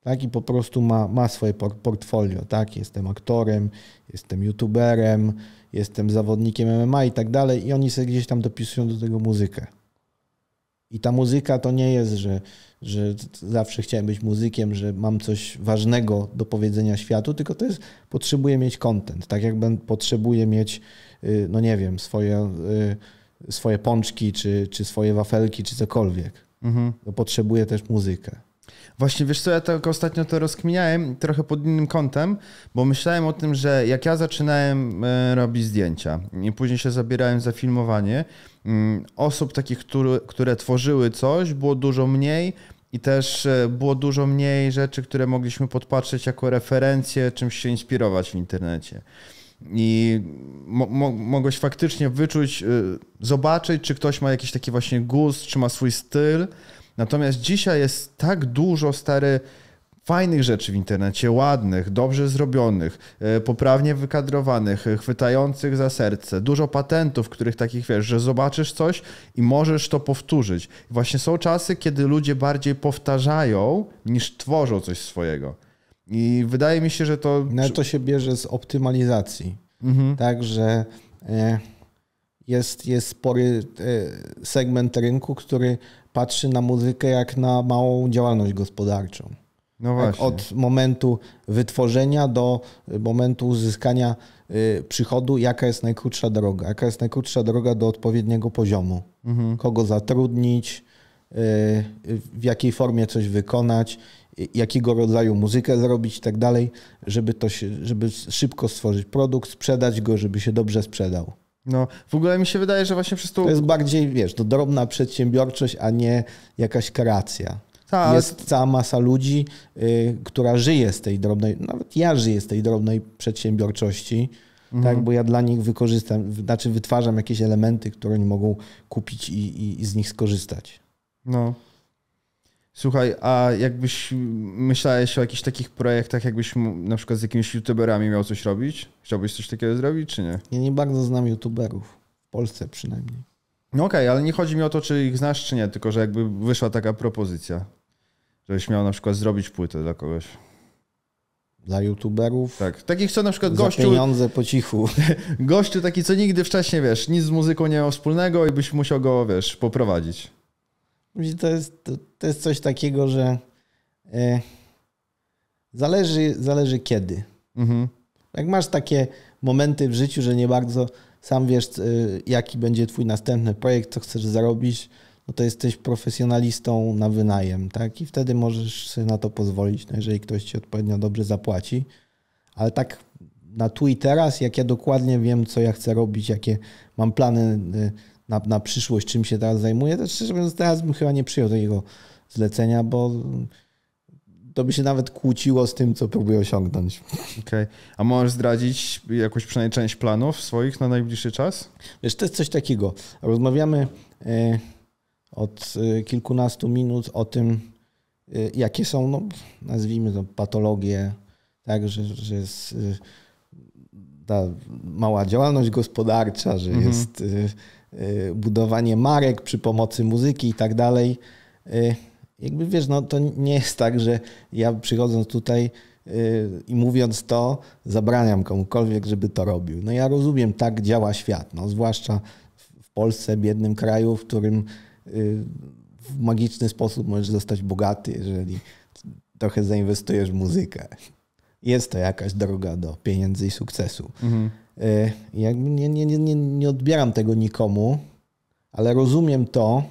Tak? I po prostu ma, ma swoje portfolio. Tak? Jestem aktorem, jestem youtuberem, jestem zawodnikiem MMA i tak dalej. I oni sobie gdzieś tam dopisują do tego muzykę. I ta muzyka to nie jest, że, że zawsze chciałem być muzykiem, że mam coś ważnego do powiedzenia światu, tylko to jest, potrzebuję mieć content. Tak jakbym potrzebuję mieć, y, no nie wiem, swoje y, swoje pączki, czy, czy swoje wafelki, czy cokolwiek. Mhm. To no, potrzebuje też muzykę. Właśnie, wiesz co, ja tak ostatnio to rozkminiałem trochę pod innym kątem, bo myślałem o tym, że jak ja zaczynałem e, robić zdjęcia i później się zabierałem za filmowanie, mm, osób takich, które, które tworzyły coś, było dużo mniej i też e, było dużo mniej rzeczy, które mogliśmy podpatrzeć jako referencje, czymś się inspirować w internecie i mo, mo, mogłeś faktycznie wyczuć, y, zobaczyć, czy ktoś ma jakiś taki właśnie gust, czy ma swój styl. Natomiast dzisiaj jest tak dużo stary fajnych rzeczy w internecie, ładnych, dobrze zrobionych, y, poprawnie wykadrowanych, y, chwytających za serce. Dużo patentów, których takich wiesz, że zobaczysz coś i możesz to powtórzyć. Właśnie są czasy, kiedy ludzie bardziej powtarzają niż tworzą coś swojego. I wydaje mi się, że to. No, to się bierze z optymalizacji. Mhm. Także e, jest, jest spory e, segment rynku, który patrzy na muzykę jak na małą działalność gospodarczą. No tak właśnie. Tak od momentu wytworzenia do momentu uzyskania e, przychodu, jaka jest najkrótsza droga, jaka jest najkrótsza droga do odpowiedniego poziomu, mhm. kogo zatrudnić, w jakiej formie coś wykonać, jakiego rodzaju muzykę zrobić i tak dalej, żeby, to się, żeby szybko stworzyć produkt, sprzedać go, żeby się dobrze sprzedał. No, w ogóle mi się wydaje, że właśnie przez to... To jest bardziej, wiesz, to drobna przedsiębiorczość, a nie jakaś kreacja. Ta, jest cała masa ludzi, y, która żyje z tej drobnej, nawet ja żyję z tej drobnej przedsiębiorczości, tak, mhm. tak, bo ja dla nich wykorzystam, znaczy wytwarzam jakieś elementy, które oni mogą kupić i, i, i z nich skorzystać. No. Słuchaj, a jakbyś myślałeś o jakichś takich projektach, jakbyś na przykład z jakimiś youtuberami miał coś robić? Chciałbyś coś takiego zrobić, czy nie? Ja nie bardzo znam youtuberów, w Polsce przynajmniej. No okej, okay, ale nie chodzi mi o to, czy ich znasz, czy nie, tylko że jakby wyszła taka propozycja, żebyś miał na przykład zrobić płytę dla kogoś. Dla youtuberów? Tak, takich co na przykład za gościu... pieniądze po cichu. Gościu taki, co nigdy wcześniej, wiesz, nic z muzyką nie miał wspólnego i byś musiał go, wiesz, poprowadzić. To jest, to, to jest coś takiego, że e, zależy, zależy kiedy. Mhm. Jak masz takie momenty w życiu, że nie bardzo sam wiesz, e, jaki będzie twój następny projekt, co chcesz zarobić, no to jesteś profesjonalistą na wynajem, tak? I wtedy możesz sobie na to pozwolić, no jeżeli ktoś ci odpowiednio dobrze zapłaci. Ale tak na tu i teraz, jak ja dokładnie wiem, co ja chcę robić, jakie mam plany e, na, na przyszłość, czym się teraz zajmuję, to szczerze mówiąc teraz bym chyba nie przyjął takiego zlecenia, bo to by się nawet kłóciło z tym, co próbuję osiągnąć. Okej. Okay. A możesz zdradzić jakąś przynajmniej część planów swoich na najbliższy czas? Wiesz, to jest coś takiego. Rozmawiamy e, od e, kilkunastu minut o tym, e, jakie są, no, nazwijmy to, patologie, tak, że, że jest ta mała działalność gospodarcza, że mhm. jest Y, budowanie marek przy pomocy muzyki i tak dalej. Y, jakby wiesz, no to nie jest tak, że ja przychodząc tutaj y, i mówiąc to, zabraniam komukolwiek, żeby to robił. No ja rozumiem, tak działa świat, no, zwłaszcza w Polsce, biednym kraju, w którym w magiczny sposób możesz zostać bogaty, jeżeli trochę zainwestujesz w muzykę. Jest to jakaś droga do pieniędzy i sukcesu. Mhm. Y, jakby nie, nie, nie, nie odbieram tego nikomu, ale rozumiem to,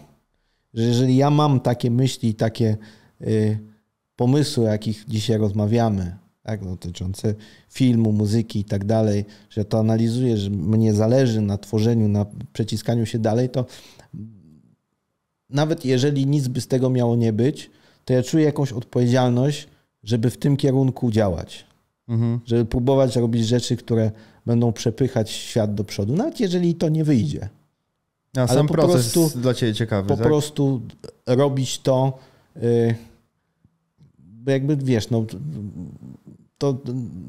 że jeżeli ja mam takie myśli takie y, pomysły, o jakich dzisiaj rozmawiamy, tak, dotyczące filmu, muzyki i tak dalej, że to analizuję, że mnie zależy na tworzeniu, na przeciskaniu się dalej, to nawet jeżeli nic by z tego miało nie być, to ja czuję jakąś odpowiedzialność, żeby w tym kierunku działać. Mhm. Żeby próbować robić rzeczy, które będą przepychać świat do przodu, nawet jeżeli to nie wyjdzie. A sam po proces prostu, dla Ciebie ciekawy, Po tak? prostu robić to, y, bo jakby, wiesz, no, to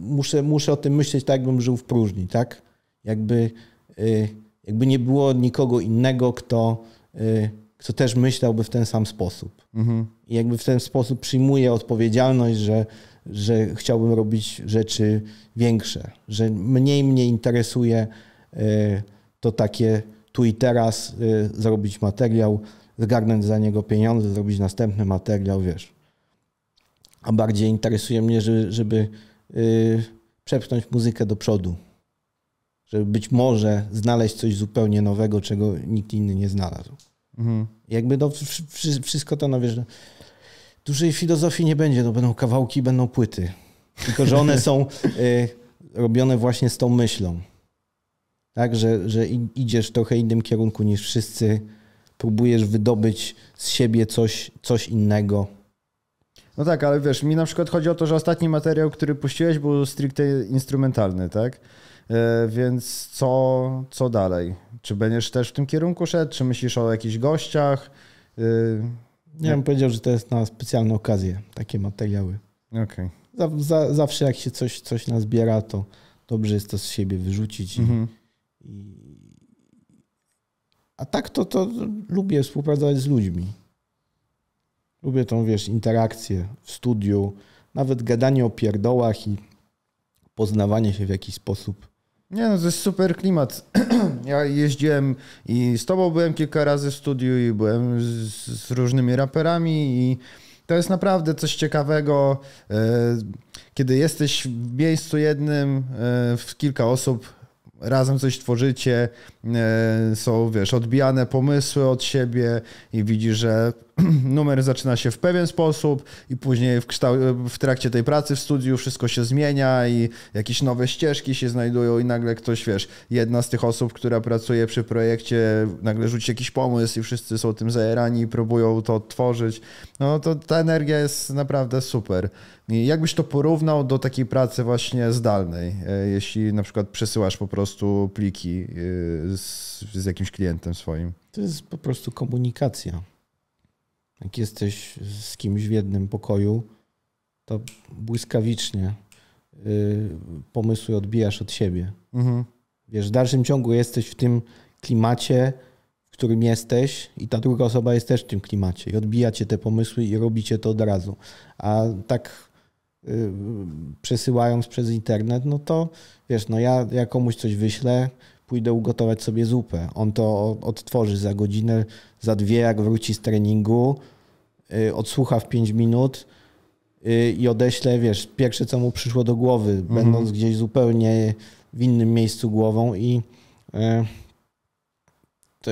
muszę, muszę o tym myśleć tak, jakbym żył w próżni, tak? Jakby, y, jakby nie było nikogo innego, kto y, kto też myślałby w ten sam sposób. Mhm. I jakby w ten sposób przyjmuje odpowiedzialność, że, że chciałbym robić rzeczy większe, że mniej mnie interesuje e, to takie tu i teraz e, zrobić materiał, zgarnąć za niego pieniądze, zrobić następny materiał, wiesz. A bardziej interesuje mnie, żeby, żeby przepchnąć muzykę do przodu. Żeby być może znaleźć coś zupełnie nowego, czego nikt inny nie znalazł. Mhm. Jakby no, wszystko to, no wiesz, no, dużej filozofii nie będzie, no będą kawałki, będą płyty. Tylko, że one są y, robione właśnie z tą myślą. Tak, że, że idziesz w trochę innym kierunku niż wszyscy, próbujesz wydobyć z siebie coś, coś innego. No tak, ale wiesz, mi na przykład chodzi o to, że ostatni materiał, który puściłeś, był stricte instrumentalny, tak? E, więc co, co dalej? Czy będziesz też w tym kierunku szedł? Czy myślisz o jakichś gościach? E, Nie, ja bym powiedział, że to jest na specjalną okazję, takie materiały. Okay. zawsze jak się coś, coś nazbiera, to dobrze jest to z siebie wyrzucić. Mhm. I, i... A tak to, to lubię współpracować z ludźmi. Lubię tą, wiesz, interakcję w studiu, nawet gadanie o pierdołach i poznawanie się w jakiś sposób nie no, to jest super klimat. ja jeździłem i z tobą byłem kilka razy w studiu i byłem z, z różnymi raperami i to jest naprawdę coś ciekawego, e, kiedy jesteś w miejscu jednym, e, w kilka osób razem coś tworzycie, e, są, wiesz, odbijane pomysły od siebie i widzisz, że numer zaczyna się w pewien sposób i później w, w, trakcie tej pracy w studiu wszystko się zmienia i jakieś nowe ścieżki się znajdują i nagle ktoś, wiesz, jedna z tych osób, która pracuje przy projekcie, nagle rzuci jakiś pomysł i wszyscy są tym zajerani i próbują to odtworzyć. No to ta energia jest naprawdę super. I jakbyś to porównał do takiej pracy właśnie zdalnej, e, jeśli na przykład przesyłasz po prostu pliki y, z, z jakimś klientem swoim? To jest po prostu komunikacja. Jak jesteś z kimś w jednym pokoju, to błyskawicznie y, pomysły odbijasz od siebie. Mhm. Wiesz, w dalszym ciągu jesteś w tym klimacie, w którym jesteś, i ta druga osoba jest też w tym klimacie. I odbijacie te pomysły i robicie to od razu. A tak y, przesyłając przez internet, no to wiesz, no ja, ja komuś coś wyślę, pójdę ugotować sobie zupę. On to odtworzy za godzinę, za dwie, jak wróci z treningu, y, odsłucha w pięć minut y, i odeślę, wiesz, pierwsze co mu przyszło do głowy, mhm. będąc gdzieś zupełnie w innym miejscu głową i y, to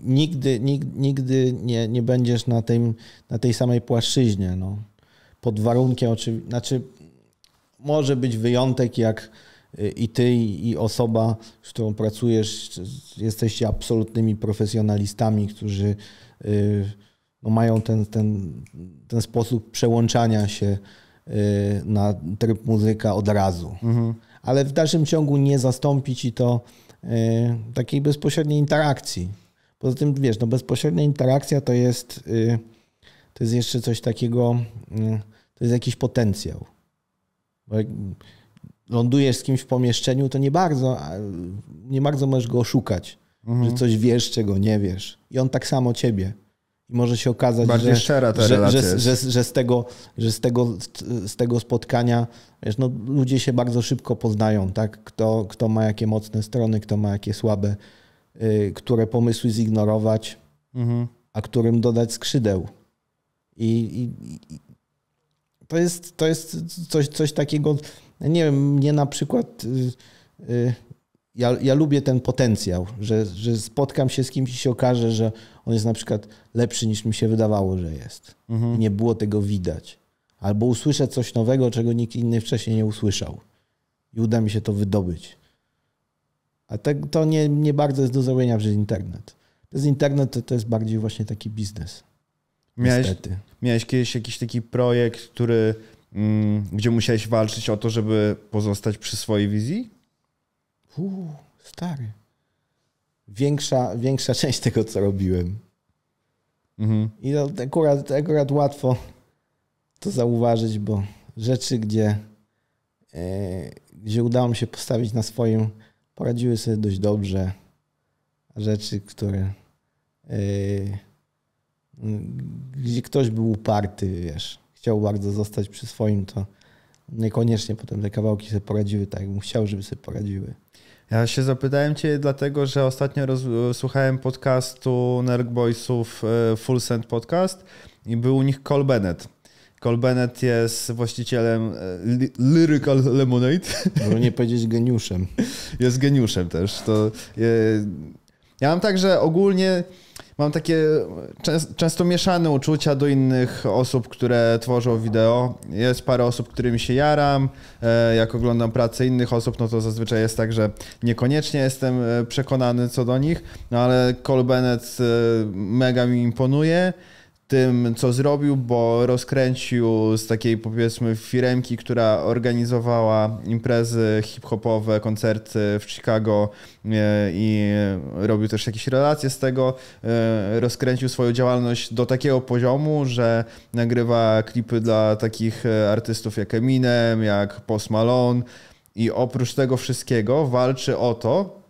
nigdy, nigdy, nigdy nie, nie będziesz na, tym, na tej samej płaszczyźnie. No. Pod warunkiem oczywiście, znaczy może być wyjątek, jak Y, i ty, i osoba, z którą pracujesz, jesteście absolutnymi profesjonalistami, którzy y, no, mają ten, ten, ten sposób przełączania się y, na tryb muzyka od razu. Mhm. Ale w dalszym ciągu nie zastąpi ci to takiej bezpośredniej interakcji. Poza tym, wiesz, no bezpośrednia interakcja to jest, to jest jeszcze coś takiego, to jest jakiś potencjał lądujesz z kimś w pomieszczeniu, to nie bardzo, nie bardzo możesz go oszukać, mhm. że coś wiesz, czego nie wiesz. I on tak samo ciebie. I może się okazać, że, że, że, że, że, z tego, że z tego, z tego spotkania wiesz, no, ludzie się bardzo szybko poznają, tak? Kto, kto ma jakie mocne strony, kto ma jakie słabe, y, które pomysły zignorować, mhm. a którym dodać skrzydeł. I, i, i to jest, to jest coś, coś takiego, nie wiem, mnie na przykład. Y, y, ja, ja, lubię ten potencjał, że, że spotkam się z kimś i się okaże, że on jest na przykład lepszy niż mi się wydawało, że jest. Mhm. nie było tego widać. Albo usłyszę coś nowego, czego nikt inny wcześniej nie usłyszał. I uda mi się to wydobyć. A te, tak, to nie, nie bardzo jest do zrobienia przez internet. Przez internet to, to jest bardziej właśnie taki biznes. Miałeś, miałeś kiedyś jakiś taki projekt, który Mm, gdzie musiałeś walczyć o to, żeby pozostać przy swojej wizji? Uuu, stary. Większa, większa część tego, co robiłem. Mhm. I to akurat, akurat łatwo to zauważyć, bo rzeczy, gdzie, e, gdzie udało mi się postawić na swoim, poradziły sobie dość dobrze. Rzeczy, które. E, gdzie ktoś był uparty, wiesz chciał bardzo zostać przy swoim, to niekoniecznie potem te kawałki sobie poradziły tak, jak bym chciał, żeby sobie poradziły. Ja się zapytałem Cię dlatego, że ostatnio słuchałem podcastu Nerk Boysów e, Full Send Podcast i był u nich Cole Bennett. Cole Bennett jest właścicielem e, Lyrical Lemonade. Może nie powiedzieć geniuszem. Jest geniuszem też. To, je... ja mam także ogólnie mam takie często mieszane uczucia do innych osób, które tworzą wideo. Jest parę osób, którymi się jaram. E, jak oglądam pracę innych osób, no to zazwyczaj jest tak, że niekoniecznie jestem e, przekonany co do nich, no ale Cole Bennett e, mega mi imponuje tym, co zrobił, bo rozkręcił z takiej powiedzmy firemki, która organizowała imprezy hip-hopowe, koncerty w Chicago e, i robił też jakieś relacje z tego, e, rozkręcił swoją działalność do takiego poziomu, że nagrywa klipy dla takich e, artystów jak Eminem, jak Post Malone i oprócz tego wszystkiego walczy o to,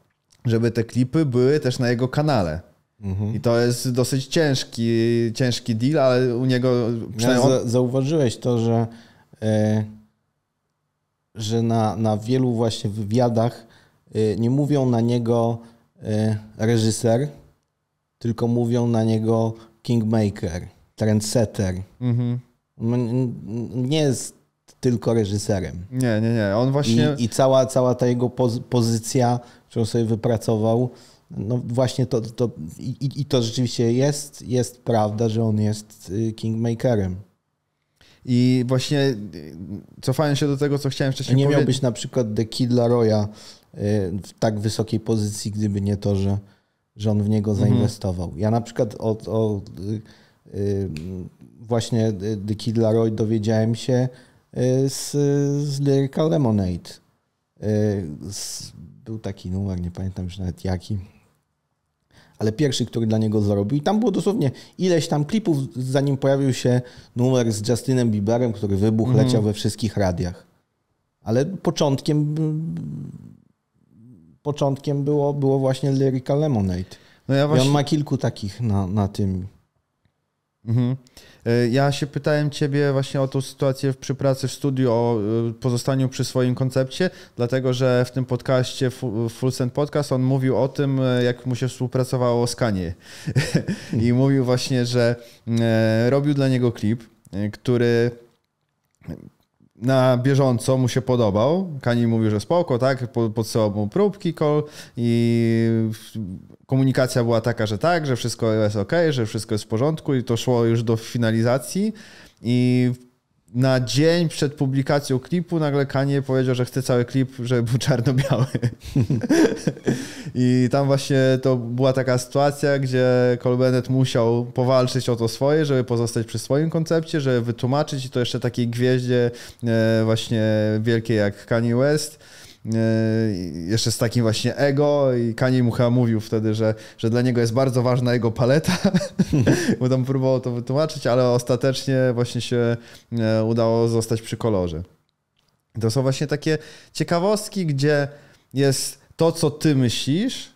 żeby te klipy były też na jego kanale Mhm. I to jest dosyć ciężki, ciężki deal, ale u niego przynajmniej. Ja znaczy, Zauważyłeś to, że, e, że na, na wielu właśnie wywiadach e, nie mówią na niego e, reżyser, tylko mówią na niego kingmaker, trendsetter. Mhm. Nie jest tylko reżyserem. Nie, nie, nie. On właśnie. I, i cała, cała ta jego poz, pozycja, którą sobie wypracował, no właśnie to, to i, i to rzeczywiście jest, jest prawda, że on jest y, kingmakerem. I właśnie y, cofając się do tego, co chciałem wcześniej powiedzieć. Nie miał być na przykład The Kid Laroya y, w tak wysokiej pozycji, gdyby nie to, że, że on w niego mhm. zainwestował. Mhm. Ja na przykład o, o właśnie The Kid Laroy dowiedziałem się z, z Lyrical Lemonade. Z, był taki numer, nie pamiętam już nawet jaki ale pierwszy, który dla niego zarobił. I tam było dosłownie ileś tam klipów, zanim pojawił się numer z Justinem Bieberem, który wybuch mm. leciał we wszystkich radiach. Ale początkiem początkiem było, było właśnie Lyrical Lemonade. No ja właśnie... I on ma kilku takich na, na tym. Mhm. E, ja się pytałem ciebie właśnie o tą sytuację przy pracy w studiu, o e, pozostaniu przy swoim koncepcie, dlatego że w tym podcaście Full Send Podcast on mówił o tym, e, jak mu się współpracowało z Kanie. I mówił właśnie, że robił dla niego klip, który na bieżąco mu się podobał. Kani mówił, że spoko, tak, podsyłał mu próbki kol i komunikacja była taka, że tak, że wszystko jest ok, że wszystko jest w porządku i to szło już do finalizacji i na dzień przed publikacją klipu nagle Kanie powiedział, że chce cały klip, żeby był czarno-biały. I tam właśnie to była taka sytuacja, gdzie Cole Bennett musiał powalczyć o to swoje, żeby pozostać przy swoim koncepcie, żeby wytłumaczyć i to jeszcze takiej gwieździe e, właśnie wielkiej jak Kanye West E, jeszcze z takim właśnie ego i Kanye mu chyba mówił wtedy, że, że dla niego jest bardzo ważna jego paleta, bo tam próbował to wytłumaczyć, ale ostatecznie właśnie się e, udało zostać przy kolorze. To są właśnie takie ciekawostki, gdzie jest to, co ty myślisz,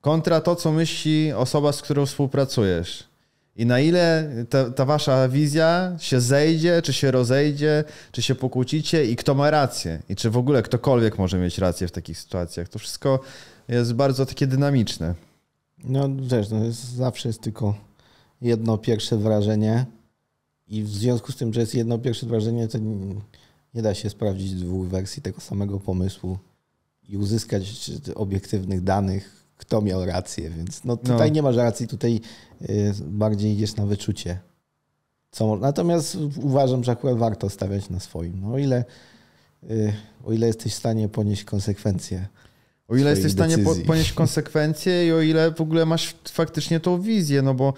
kontra to, co myśli osoba, z którą współpracujesz. I na ile ta, ta, wasza wizja się zejdzie, czy się rozejdzie, czy się pokłócicie i kto ma rację? I czy w ogóle ktokolwiek może mieć rację w takich sytuacjach? To wszystko jest bardzo takie dynamiczne. No wiesz, no jest, zawsze jest tylko jedno pierwsze wrażenie i w związku z tym, że jest jedno pierwsze wrażenie, to nie, nie da się sprawdzić dwóch wersji tego samego pomysłu i uzyskać obiektywnych danych, kto miał rację, więc no tutaj no. nie masz racji, tutaj y, bardziej idziesz na wyczucie. Co, natomiast uważam, że akurat warto stawiać na swoim. No, o, ile, y, o ile jesteś w stanie ponieść konsekwencje. O ile jesteś w stanie ponieść konsekwencje i o ile w ogóle masz faktycznie tą wizję, no bo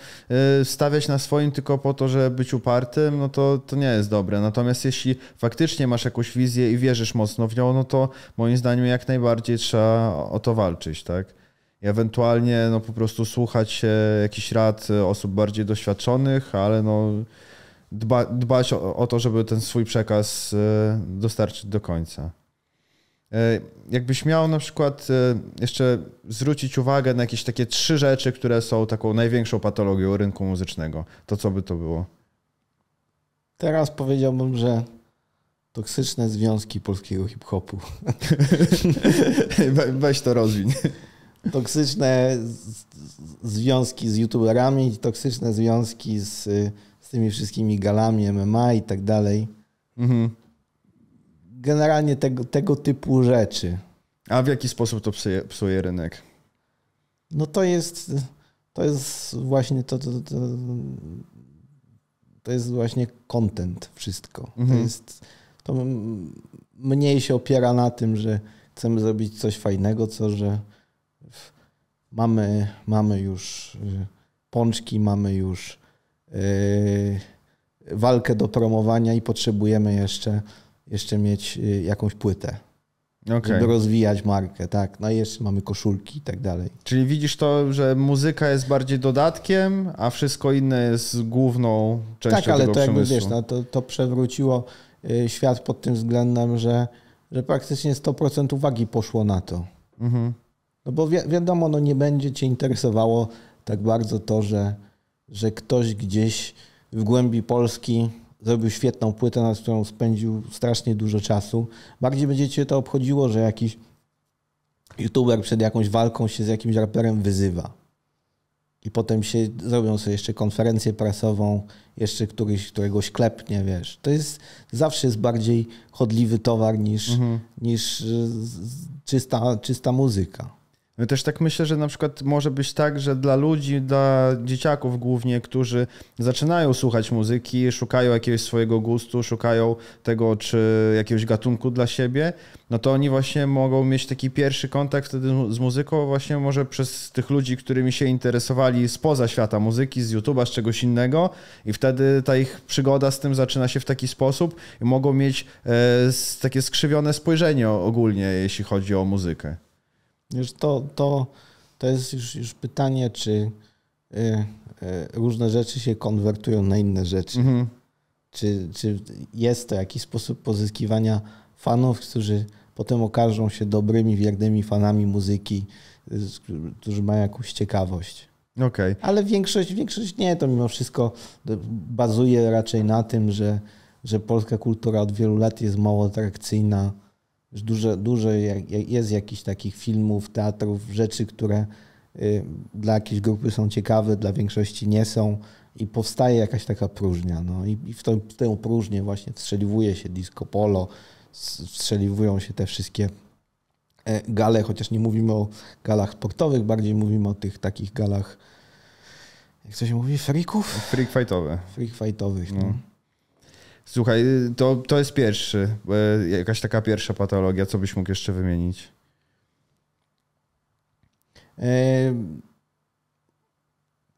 y, stawiać na swoim tylko po to, żeby być upartym, no to, to nie jest dobre. Natomiast jeśli faktycznie masz jakąś wizję i wierzysz mocno w nią, no to moim zdaniem jak najbardziej trzeba o to walczyć, tak? ewentualnie no, po prostu słuchać e, jakichś rad e, osób bardziej doświadczonych, ale no, dba, dbać o, o to, żeby ten swój przekaz e, dostarczyć do końca. Jakbyś miał na przykład jeszcze zwrócić uwagę na jakieś takie trzy rzeczy, które są taką największą patologią rynku muzycznego, to co by to było? Teraz powiedziałbym, że toksyczne związki polskiego hip-hopu. Weź to rozwiń toksyczne związki z youtuberami, toksyczne związki z, z tymi wszystkimi galami MMA i tak dalej. Mhm. Generalnie tego, tego typu rzeczy. A w jaki sposób to psuje, psuje rynek? No to jest, to jest właśnie to, to, to, to jest właśnie content wszystko. Mhm. To jest, to mniej się opiera na tym, że chcemy zrobić coś fajnego, co że Mamy, mamy już y, pączki, mamy już y, walkę do promowania i potrzebujemy jeszcze, jeszcze mieć y, jakąś płytę. Okay. Żeby rozwijać markę, tak. No i jeszcze mamy koszulki i tak dalej. Czyli widzisz to, że muzyka jest bardziej dodatkiem, a wszystko inne jest główną częścią Tak, ale tego to jakby wiesz, no, to, to przewróciło świat pod tym względem, że, że praktycznie 100% uwagi poszło na to. Mhm. No bo wi wiadomo, no nie będzie cię interesowało tak bardzo to, że, że ktoś gdzieś w głębi Polski zrobił świetną płytę, na którą spędził strasznie dużo czasu. Bardziej będzie cię to obchodziło, że jakiś youtuber przed jakąś walką się z jakimś raperem wyzywa. I potem się zrobią sobie jeszcze konferencję prasową, jeszcze któryś, któregoś klepnie, wiesz. To jest zawsze jest bardziej chodliwy towar niż, mhm. niż czysta, czysta muzyka. No też tak myślę, że na przykład może być tak, że dla ludzi, dla dzieciaków głównie, którzy zaczynają słuchać muzyki, szukają jakiegoś swojego gustu, szukają tego czy jakiegoś gatunku dla siebie, no to oni właśnie mogą mieć taki pierwszy kontakt wtedy z muzyką właśnie może przez tych ludzi, którymi się interesowali spoza świata muzyki, z YouTube'a, z czegoś innego i wtedy ta ich przygoda z tym zaczyna się w taki sposób i mogą mieć e, takie skrzywione spojrzenie ogólnie, jeśli chodzi o muzykę. Już to, to, to jest już, już pytanie, czy y, y, różne rzeczy się konwertują na inne rzeczy. Mhm. Czy, czy jest to jakiś sposób pozyskiwania fanów, którzy potem okażą się dobrymi, wiernymi fanami muzyki, którzy mają jakąś ciekawość. Okay. Ale większość, większość nie, to mimo wszystko bazuje raczej na tym, że, że polska kultura od wielu lat jest mało atrakcyjna Dużo, dużo jest jakichś takich filmów, teatrów, rzeczy, które y, dla jakiejś grupy są ciekawe, dla większości nie są i powstaje jakaś taka próżnia. No. I, w, tą, w tę próżnię właśnie wstrzeliwuje się disco polo, wstrzeliwują się te wszystkie e, gale, chociaż nie mówimy o galach sportowych, bardziej mówimy o tych takich galach, jak to się mówi, freaków? Freak fightowe. Freak fightowych. No. No. Słuchaj, y, to, to jest pierwszy, y, jakaś taka pierwsza patologia, co byś mógł jeszcze wymienić? E,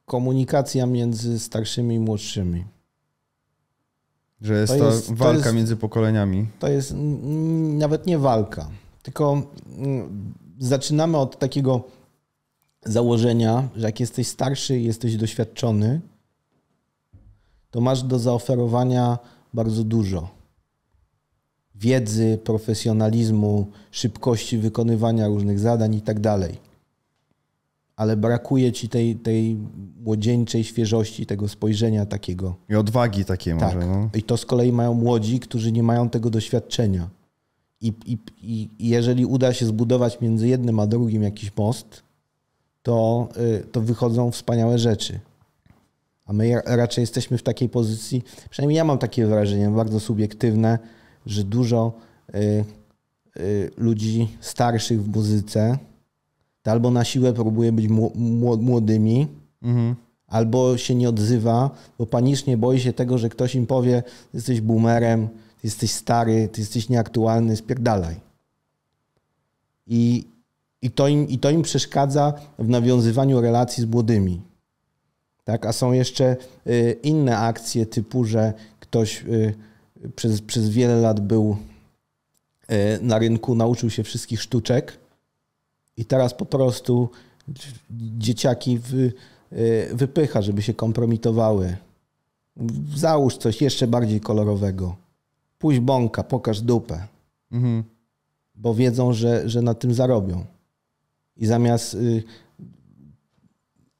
komunikacja między starszymi i młodszymi. Że jest to, to jest, walka to jest, między pokoleniami. To jest nawet nie walka, tylko zaczynamy od takiego założenia, że jak jesteś starszy i jesteś doświadczony, to masz do zaoferowania bardzo dużo. Wiedzy, profesjonalizmu, szybkości wykonywania różnych zadań i tak dalej. Ale brakuje ci tej, tej młodzieńczej świeżości, tego spojrzenia takiego. I odwagi takiej tak. może. No. I to z kolei mają młodzi, którzy nie mają tego doświadczenia. I, i, I jeżeli uda się zbudować między jednym a drugim jakiś most, to, y, to wychodzą wspaniałe rzeczy. A my raczej jesteśmy w takiej pozycji, przynajmniej ja mam takie wrażenie, bardzo subiektywne, że dużo y, y, ludzi starszych w muzyce albo na siłę próbuje być młodymi, mhm. albo się nie odzywa, bo panicznie boi się tego, że ktoś im powie, jesteś boomerem, ty jesteś stary, ty jesteś nieaktualny, spierdalaj. I, i, to im, I to im przeszkadza w nawiązywaniu relacji z młodymi. Tak? A są jeszcze y, inne akcje typu, że ktoś y, przez, przez wiele lat był y, na rynku, nauczył się wszystkich sztuczek i teraz po prostu dzieciaki wypycha, żeby się kompromitowały. Załóż coś jeszcze bardziej kolorowego. Pójdź bąka, pokaż dupę. Mhm. Bo wiedzą, że, że na tym zarobią. I zamiast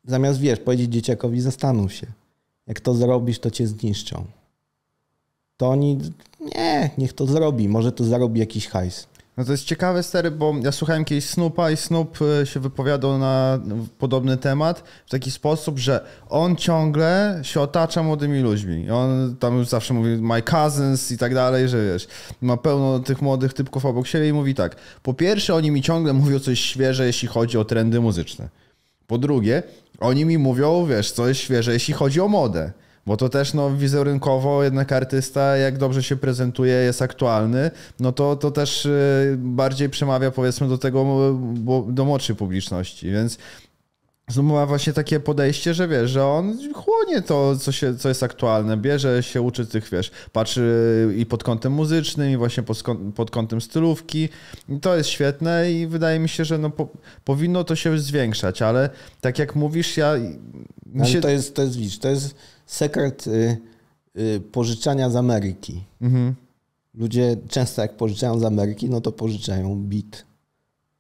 Zamiast, wiesz, powiedzieć dzieciakowi, zastanów się. Jak to zrobisz, to cię zniszczą. To oni, nie, niech to zrobi. Może to zarobi jakiś hajs. No to jest ciekawe, stary, bo ja słuchałem kiedyś Snoopa i Snoop y, się wypowiadał na podobny temat w taki sposób, że on ciągle się otacza młodymi ludźmi. On tam już zawsze mówi my cousins i tak dalej, że wiesz, ma pełno tych młodych typków obok siebie i mówi tak. Po pierwsze, oni mi ciągle mówią coś świeże, jeśli chodzi o trendy muzyczne. Po drugie, oni mi mówią, wiesz, coś, świeże, jeśli chodzi o modę. Bo to też no, wizerunkowo jednak artysta, jak dobrze się prezentuje, jest aktualny, no to, to też y, bardziej przemawia powiedzmy do tego, do młodszej publiczności. Więc ma właśnie takie podejście, że wiesz, że on chłonie to, co, się, co jest aktualne, bierze się, uczy tych, wiesz, patrzy i pod kątem muzycznym, i właśnie pod, pod kątem stylówki. I to jest świetne i wydaje mi się, że no, po, powinno to się zwiększać, ale tak jak mówisz, ja... Mi no się... To jest, to jest, widzisz, to jest sekret y, y, pożyczania z Ameryki. Mhm. Ludzie często jak pożyczają z Ameryki, no to pożyczają beat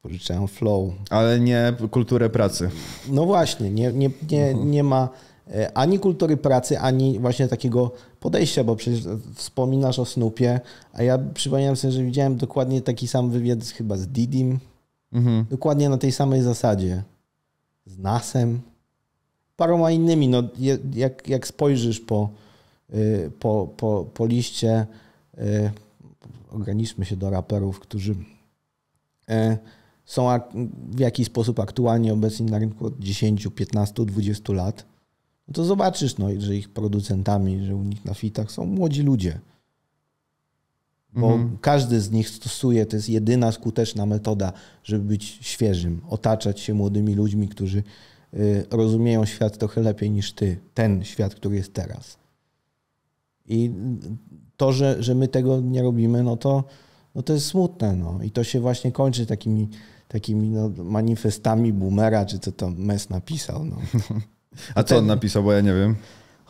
pożyczają flow. Ale nie kulturę pracy. No właśnie, nie, nie, nie, nie ma e, ani kultury pracy, ani właśnie takiego podejścia, bo przecież wspominasz o Snupie, a ja przypominam sobie, że widziałem dokładnie taki sam wywiad chyba z Didim, mhm. dokładnie na tej samej zasadzie, z Nasem, paroma innymi. No, jak, jak spojrzysz po, y, po, po, po liście, y, ograniczmy się do raperów, którzy e, są w jakiś sposób aktualnie obecni na rynku od 10, 15, 20 lat, no to zobaczysz, no, że ich producentami, że u nich na fitach są młodzi ludzie. Bo mhm. każdy z nich stosuje, to jest jedyna skuteczna metoda, żeby być świeżym, otaczać się młodymi ludźmi, którzy y, rozumieją świat trochę lepiej niż ty, ten świat, który jest teraz. I to, że, że my tego nie robimy, no to, no to jest smutne. No. I to się właśnie kończy takimi takimi no, manifestami boomera, czy co to Mes napisał. No. A co on napisał, bo ja nie wiem.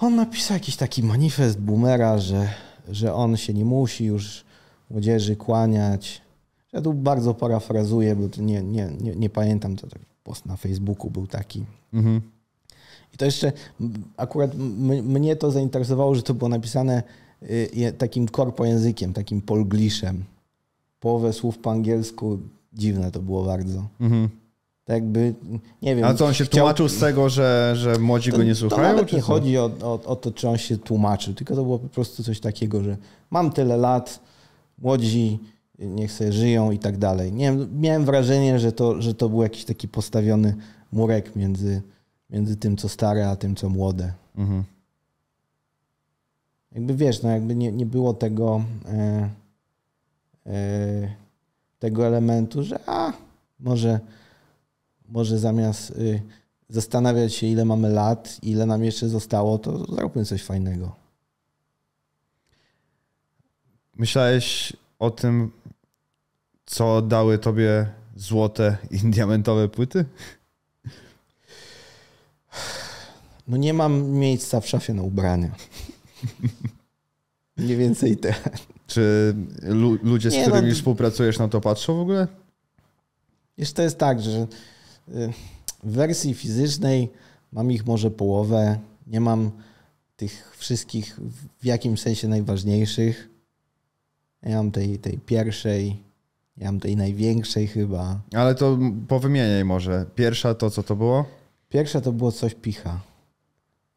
On napisał jakiś taki manifest boomera, że, że on się nie musi już młodzieży kłaniać. Ja tu bardzo parafrazuję, bo nie, nie, nie, nie pamiętam, to tak post na Facebooku był taki. Mhm. I to jeszcze akurat mnie to zainteresowało, że to było napisane y, takim korpo językiem, takim polgliszem. Połowę słów po angielsku, dziwne to było bardzo. Mhm. Tak jakby, nie wiem. A co on się chciał... tłumaczył z tego, że, że młodzi to, go nie słuchają? To czy nie co? chodzi o, o, o, to, czy on się tłumaczył, tylko to było po prostu coś takiego, że mam tyle lat, młodzi niech sobie żyją i tak dalej. Nie wiem, miałem wrażenie, że to, że to był jakiś taki postawiony murek między, między tym, co stare, a tym, co młode. Mhm. Jakby wiesz, no jakby nie, nie było tego. E, e, tego elementu, że a, może, może zamiast y, zastanawiać się, ile mamy lat, ile nam jeszcze zostało, to zróbmy coś fajnego. Myślałeś o tym, co dały tobie złote i diamentowe płyty? No nie mam miejsca w szafie na ubrania. Mniej więcej tyle. Czy lu ludzie, z nie, którymi no, współpracujesz, na to patrzą w ogóle? Jeszcze to jest tak, że y, w wersji fizycznej mam ich może połowę. Nie mam tych wszystkich w jakimś sensie najważniejszych. Ja mam tej, tej pierwszej, ja mam tej największej chyba. Ale to powymieniaj może. Pierwsza to co to było? Pierwsza to było coś picha.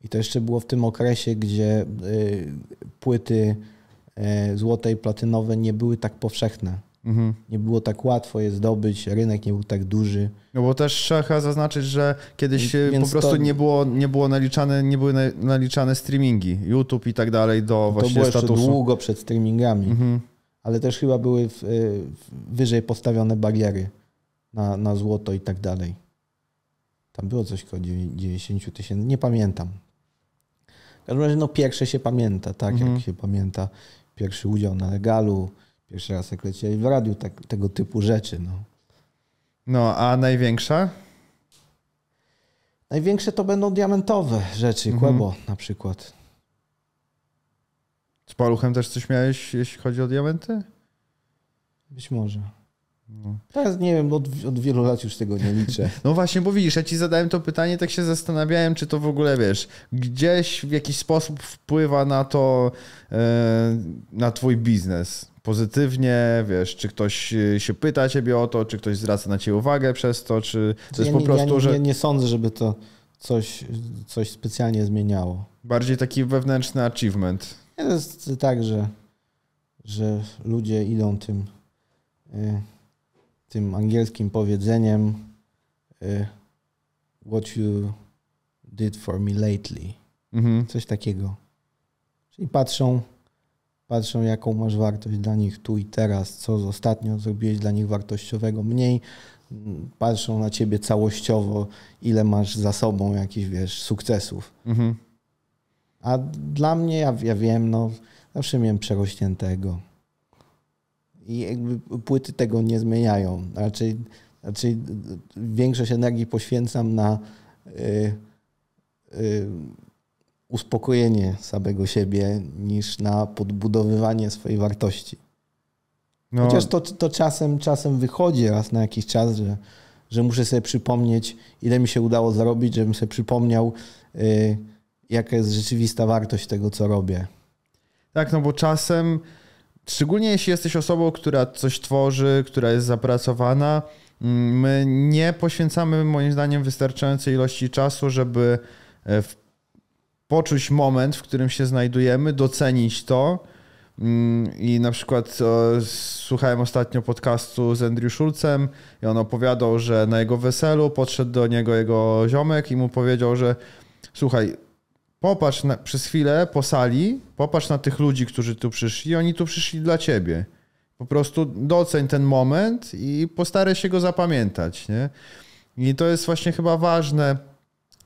I to jeszcze było w tym okresie, gdzie y, płyty E, złote i platynowe nie były tak powszechne. Mhm. Nie było tak łatwo je zdobyć, rynek nie był tak duży. No bo też trzeba zaznaczyć, że kiedyś Więc e, po prostu to... nie, było, nie, było naliczane, nie były naliczane streamingi, YouTube i tak dalej do to właśnie było długo przed streamingami, mhm. ale też chyba były w, e, w wyżej postawione bariery na, na złoto i tak dalej. Tam było coś koło 90 tysięcy, nie pamiętam. W każdym razie no pierwsze się pamięta, tak mhm. jak się pamięta pierwszy udział na legalu, pierwszy raz jak lecieli w radiu, tak, tego typu rzeczy. No. no, a największa? Największe to będą diamentowe rzeczy, mhm. na przykład. Z Paluchem też coś miałeś, jeśli chodzi o diamenty? Być może. No. Teraz nie wiem, od, od wielu lat już tego nie liczę. No właśnie, bo widzisz, ja ci zadałem to pytanie, tak się zastanawiałem, czy to w ogóle wiesz, gdzieś w jakiś sposób wpływa na to, e, na twój biznes pozytywnie, wiesz, czy ktoś e, się pyta ciebie o to, czy ktoś zwraca na ciebie uwagę przez to, czy to ja jest nie, po prostu, ja że... Nie, nie sądzę, żeby to coś, coś specjalnie zmieniało. Bardziej taki wewnętrzny achievement. Nie, to jest tak, że, że ludzie idą tym... Yy tym angielskim powiedzeniem y, What you did for me lately. Mhm. Coś takiego. Czyli patrzą, patrzą, jaką masz wartość dla nich tu i teraz, co ostatnio zrobiłeś dla nich wartościowego mniej. Patrzą na ciebie całościowo, ile masz za sobą jakichś, wiesz, sukcesów. Mhm. A dla mnie, ja, ja wiem, no, zawsze miałem przerośniętego i jakby płyty tego nie zmieniają. Raczej, raczej większość energii poświęcam na y, y, uspokojenie samego siebie niż na podbudowywanie swojej wartości. No. Chociaż to, to czasem, czasem wychodzi raz na jakiś czas, że, że muszę sobie przypomnieć, ile mi się udało zarobić, żebym sobie przypomniał, y, jaka jest rzeczywista wartość tego, co robię. Tak, no bo czasem Szczególnie jeśli jesteś osobą, która coś tworzy, która jest zapracowana, mm, my nie poświęcamy moim zdaniem wystarczającej ilości czasu, żeby e, poczuć moment, w którym się znajdujemy, docenić to. Mm, I na przykład słuchałem ostatnio podcastu z Andrew Schulzem i on opowiadał, że na jego weselu podszedł do niego jego ziomek i mu powiedział, że słuchaj, popatrz na, przez chwilę po sali, popatrz na tych ludzi, którzy tu przyszli, oni tu przyszli dla ciebie. Po prostu doceń ten moment i postaraj się go zapamiętać. Nie? I to jest właśnie chyba ważne,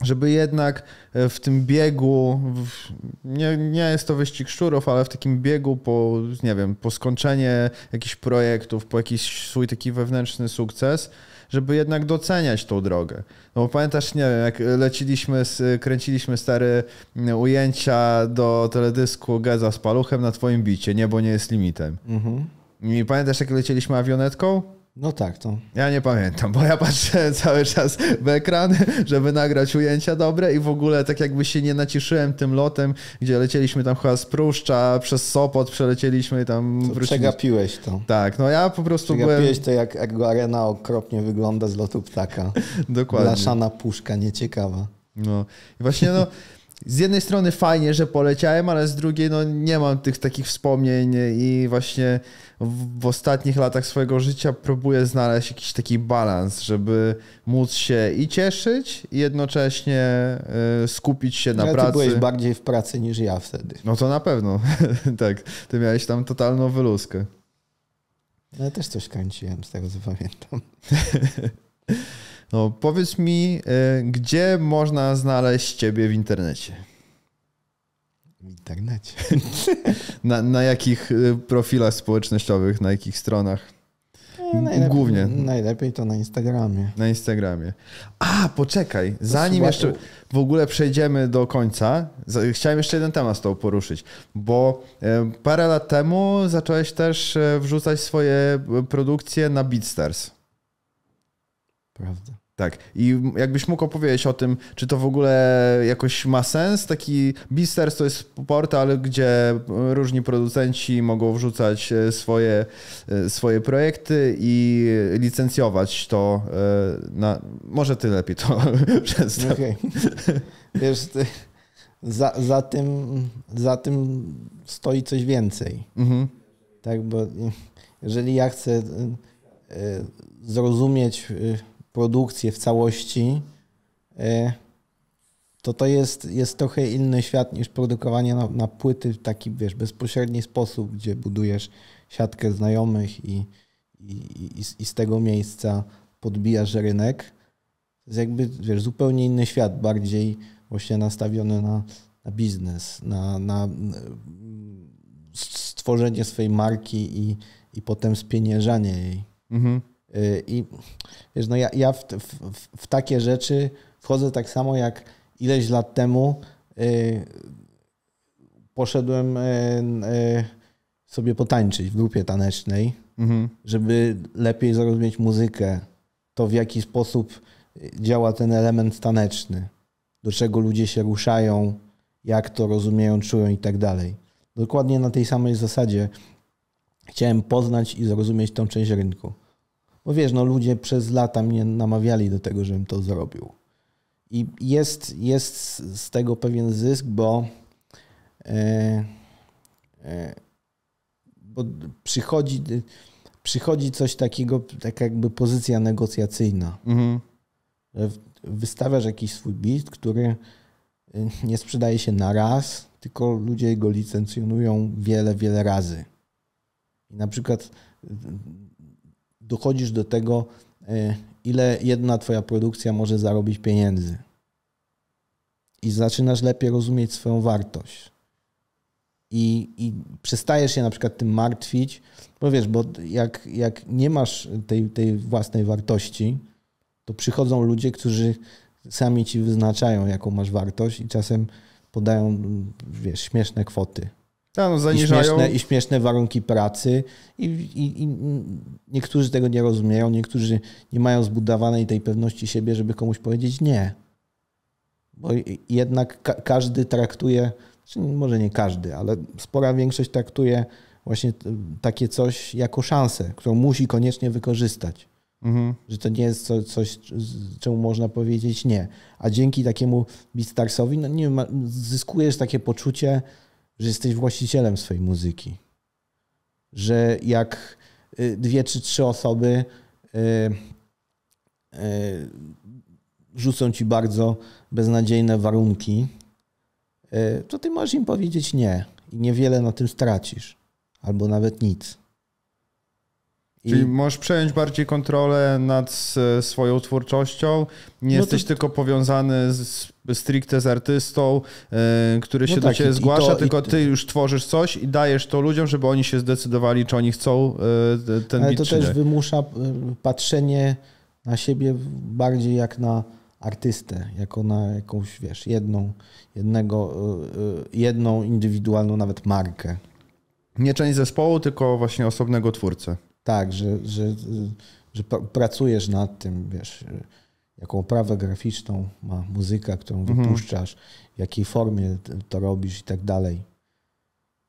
żeby jednak e, w tym biegu, w, nie, nie jest to wyścig szczurów, ale w takim biegu po, nie wiem, po skończenie jakichś projektów, po jakiś swój taki wewnętrzny sukces, żeby jednak doceniać tą drogę. No bo pamiętasz, nie wiem, jak leciliśmy, z, kręciliśmy stare mm, ujęcia do teledysku Geza z paluchem na twoim bicie, niebo nie jest limitem. Mhm. I pamiętasz, jak lecieliśmy awionetką? No tak, to. Ja nie pamiętam, bo ja patrzę cały czas w ekran, żeby nagrać ujęcia dobre i w ogóle tak jakby się nie naciszyłem tym lotem, gdzie lecieliśmy tam chyba z Pruszcza, przez Sopot przelecieliśmy tam. To wróciliśmy... Przegapiłeś to. Tak, no ja po prostu Przegapiłeś byłem... to, jak go Arena okropnie wygląda z lotu ptaka. Dokładnie. Blaszana puszka, nieciekawa. No i właśnie no, z jednej strony fajnie, że poleciałem, ale z drugiej no nie mam tych takich wspomnień i właśnie w, w, ostatnich latach swojego życia próbuję znaleźć jakiś taki balans, żeby móc się i cieszyć i jednocześnie y, skupić się na ja pracy. Ty byłeś bardziej w pracy niż ja wtedy. No to na pewno, tak. Ty miałeś tam totalną wyluskę. Ja też coś kręciłem, z tego co pamiętam. No, powiedz mi, e, gdzie można znaleźć ciebie w internecie? W internecie. na, na jakich e, profilach społecznościowych, na jakich stronach? E, najlepiej, Głównie. Najlepiej to na Instagramie. Na Instagramie. A, poczekaj, zanim jeszcze w ogóle przejdziemy do końca, chciałem jeszcze jeden temat z tobą poruszyć, bo parę lat temu zacząłeś też wrzucać swoje produkcje na BeatStars. Prawda. Tak. I jakbyś mógł opowiedzieć o tym, czy to w ogóle jakoś ma sens? Taki Beasters to jest portal, gdzie różni producenci mogą wrzucać e, swoje, e, swoje projekty i licencjować to e, na... Może ty lepiej to przedstaw. Okay. Wiesz, ty, za, za, tym, za tym stoi coś więcej. Mhm. Tak, bo jeżeli ja chcę zrozumieć produkcję w całości, e, to to jest, jest trochę inny świat niż produkowanie na, na płyty w taki, wiesz, bezpośredni sposób, gdzie budujesz siatkę znajomych i, i, i, i z tego miejsca podbijasz rynek. To jest jakby, wiesz, zupełnie inny świat, bardziej właśnie nastawiony na, na biznes, na, na mm, stworzenie swojej marki i, i potem spieniężanie jej. Mhm. Y, I wiesz, no ja, ja w, w, w, takie rzeczy wchodzę tak samo jak ileś lat temu y, poszedłem y, sobie potańczyć w grupie tanecznej, mhm. żeby lepiej zrozumieć muzykę, to w jaki sposób działa ten element taneczny, do czego ludzie się ruszają, jak to rozumieją, czują i tak dalej. Dokładnie na tej samej zasadzie chciałem poznać i zrozumieć tą część rynku. Bo wiesz, no ludzie przez lata mnie namawiali do tego, żebym to zrobił. I jest, jest z tego pewien zysk, bo, e, e, bo przychodzi, przychodzi coś takiego, tak jakby pozycja negocjacyjna. Mhm. Wystawiasz jakiś swój bit, który e, nie sprzedaje się na raz, tylko ludzie go licencjonują wiele, wiele razy. I na przykład dochodzisz do tego, e, ile jedna Twoja produkcja może zarobić pieniędzy. I zaczynasz lepiej rozumieć swoją wartość. I, i przestajesz się na przykład tym martwić, bo wiesz, bo jak, jak nie masz tej, tej własnej wartości, to przychodzą ludzie, którzy sami ci wyznaczają, jaką masz wartość i czasem podają, wiesz, śmieszne kwoty. Ta, no, I, śmieszne, I, śmieszne, warunki pracy. I, i, I, niektórzy tego nie rozumieją, niektórzy nie mają zbudowanej tej pewności siebie, żeby komuś powiedzieć nie. Bo jednak ka każdy traktuje, czy znaczy, może nie każdy, ale spora większość traktuje właśnie takie coś jako szansę, którą musi koniecznie wykorzystać. Mhm. Że to nie jest co, coś, czemu można powiedzieć nie. A dzięki takiemu Beatstarsowi no nie, ma, zyskujesz takie poczucie, że jesteś właścicielem swojej muzyki. Że jak y, dwie czy trzy osoby y, y, rzucą ci bardzo beznadziejne warunki, to ty możesz im powiedzieć nie i niewiele na tym stracisz, albo nawet nic. Czyli możesz przejąć bardziej kontrolę nad e, swoją twórczością. Nie no jesteś to... tylko powiązany z, stricte z artystą, yy, który no się no tak, do ciebie zgłasza, to, tylko ty już tworzysz coś i dajesz to ludziom, żeby oni się zdecydowali, czy oni chcą yy, ten Ale to też nie. wymusza patrzenie na siebie bardziej jak na artystę, jako na jakąś, wiesz, jedną, jednego, yy, jedną indywidualną nawet markę. Nie część zespołu, tylko właśnie osobnego twórcę tak, że, że, że pracujesz nad tym, wiesz, jaką oprawę graficzną ma muzyka, którą mhm. wypuszczasz, w jakiej formie to robisz i tak dalej.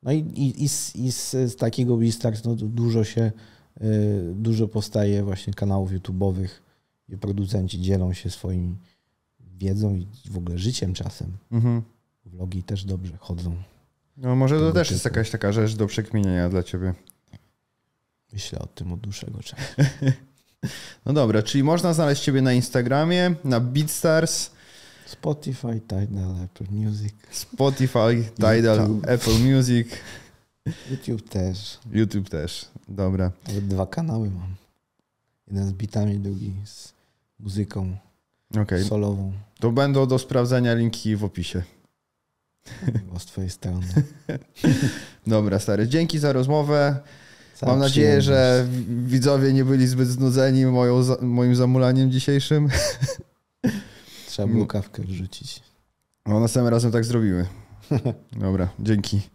No i, i, i, z, i z, takiego Beastars no, dużo się, y, dużo powstaje właśnie kanałów YouTube'owych, i producenci dzielą się swoim wiedzą i w ogóle życiem czasem. Mhm. Vlogi też dobrze chodzą. No może to też typu. jest jakaś taka rzecz do przekminienia dla ciebie. Myślę o tym od dłuższego czasu. No dobra, czyli można znaleźć Ciebie na Instagramie, na Beatstars. Spotify, Tidal, Apple Music. Spotify, Tidal, YouTube. Apple Music. YouTube też. YouTube też, dobra. Nawet dwa kanały mam. Jeden z bitami, drugi z muzyką okay. solową. To będą do sprawdzenia linki w opisie. Bo z twojej strony. Dobra, stary. Dzięki za rozmowę. Sam Mam tak, nadzieję, że widzowie nie byli zbyt znudzeni moją, moim zamulaniem dzisiejszym. Trzeba było kawkę wrzucić. No następnym razem tak zrobimy. Dobra, dzięki.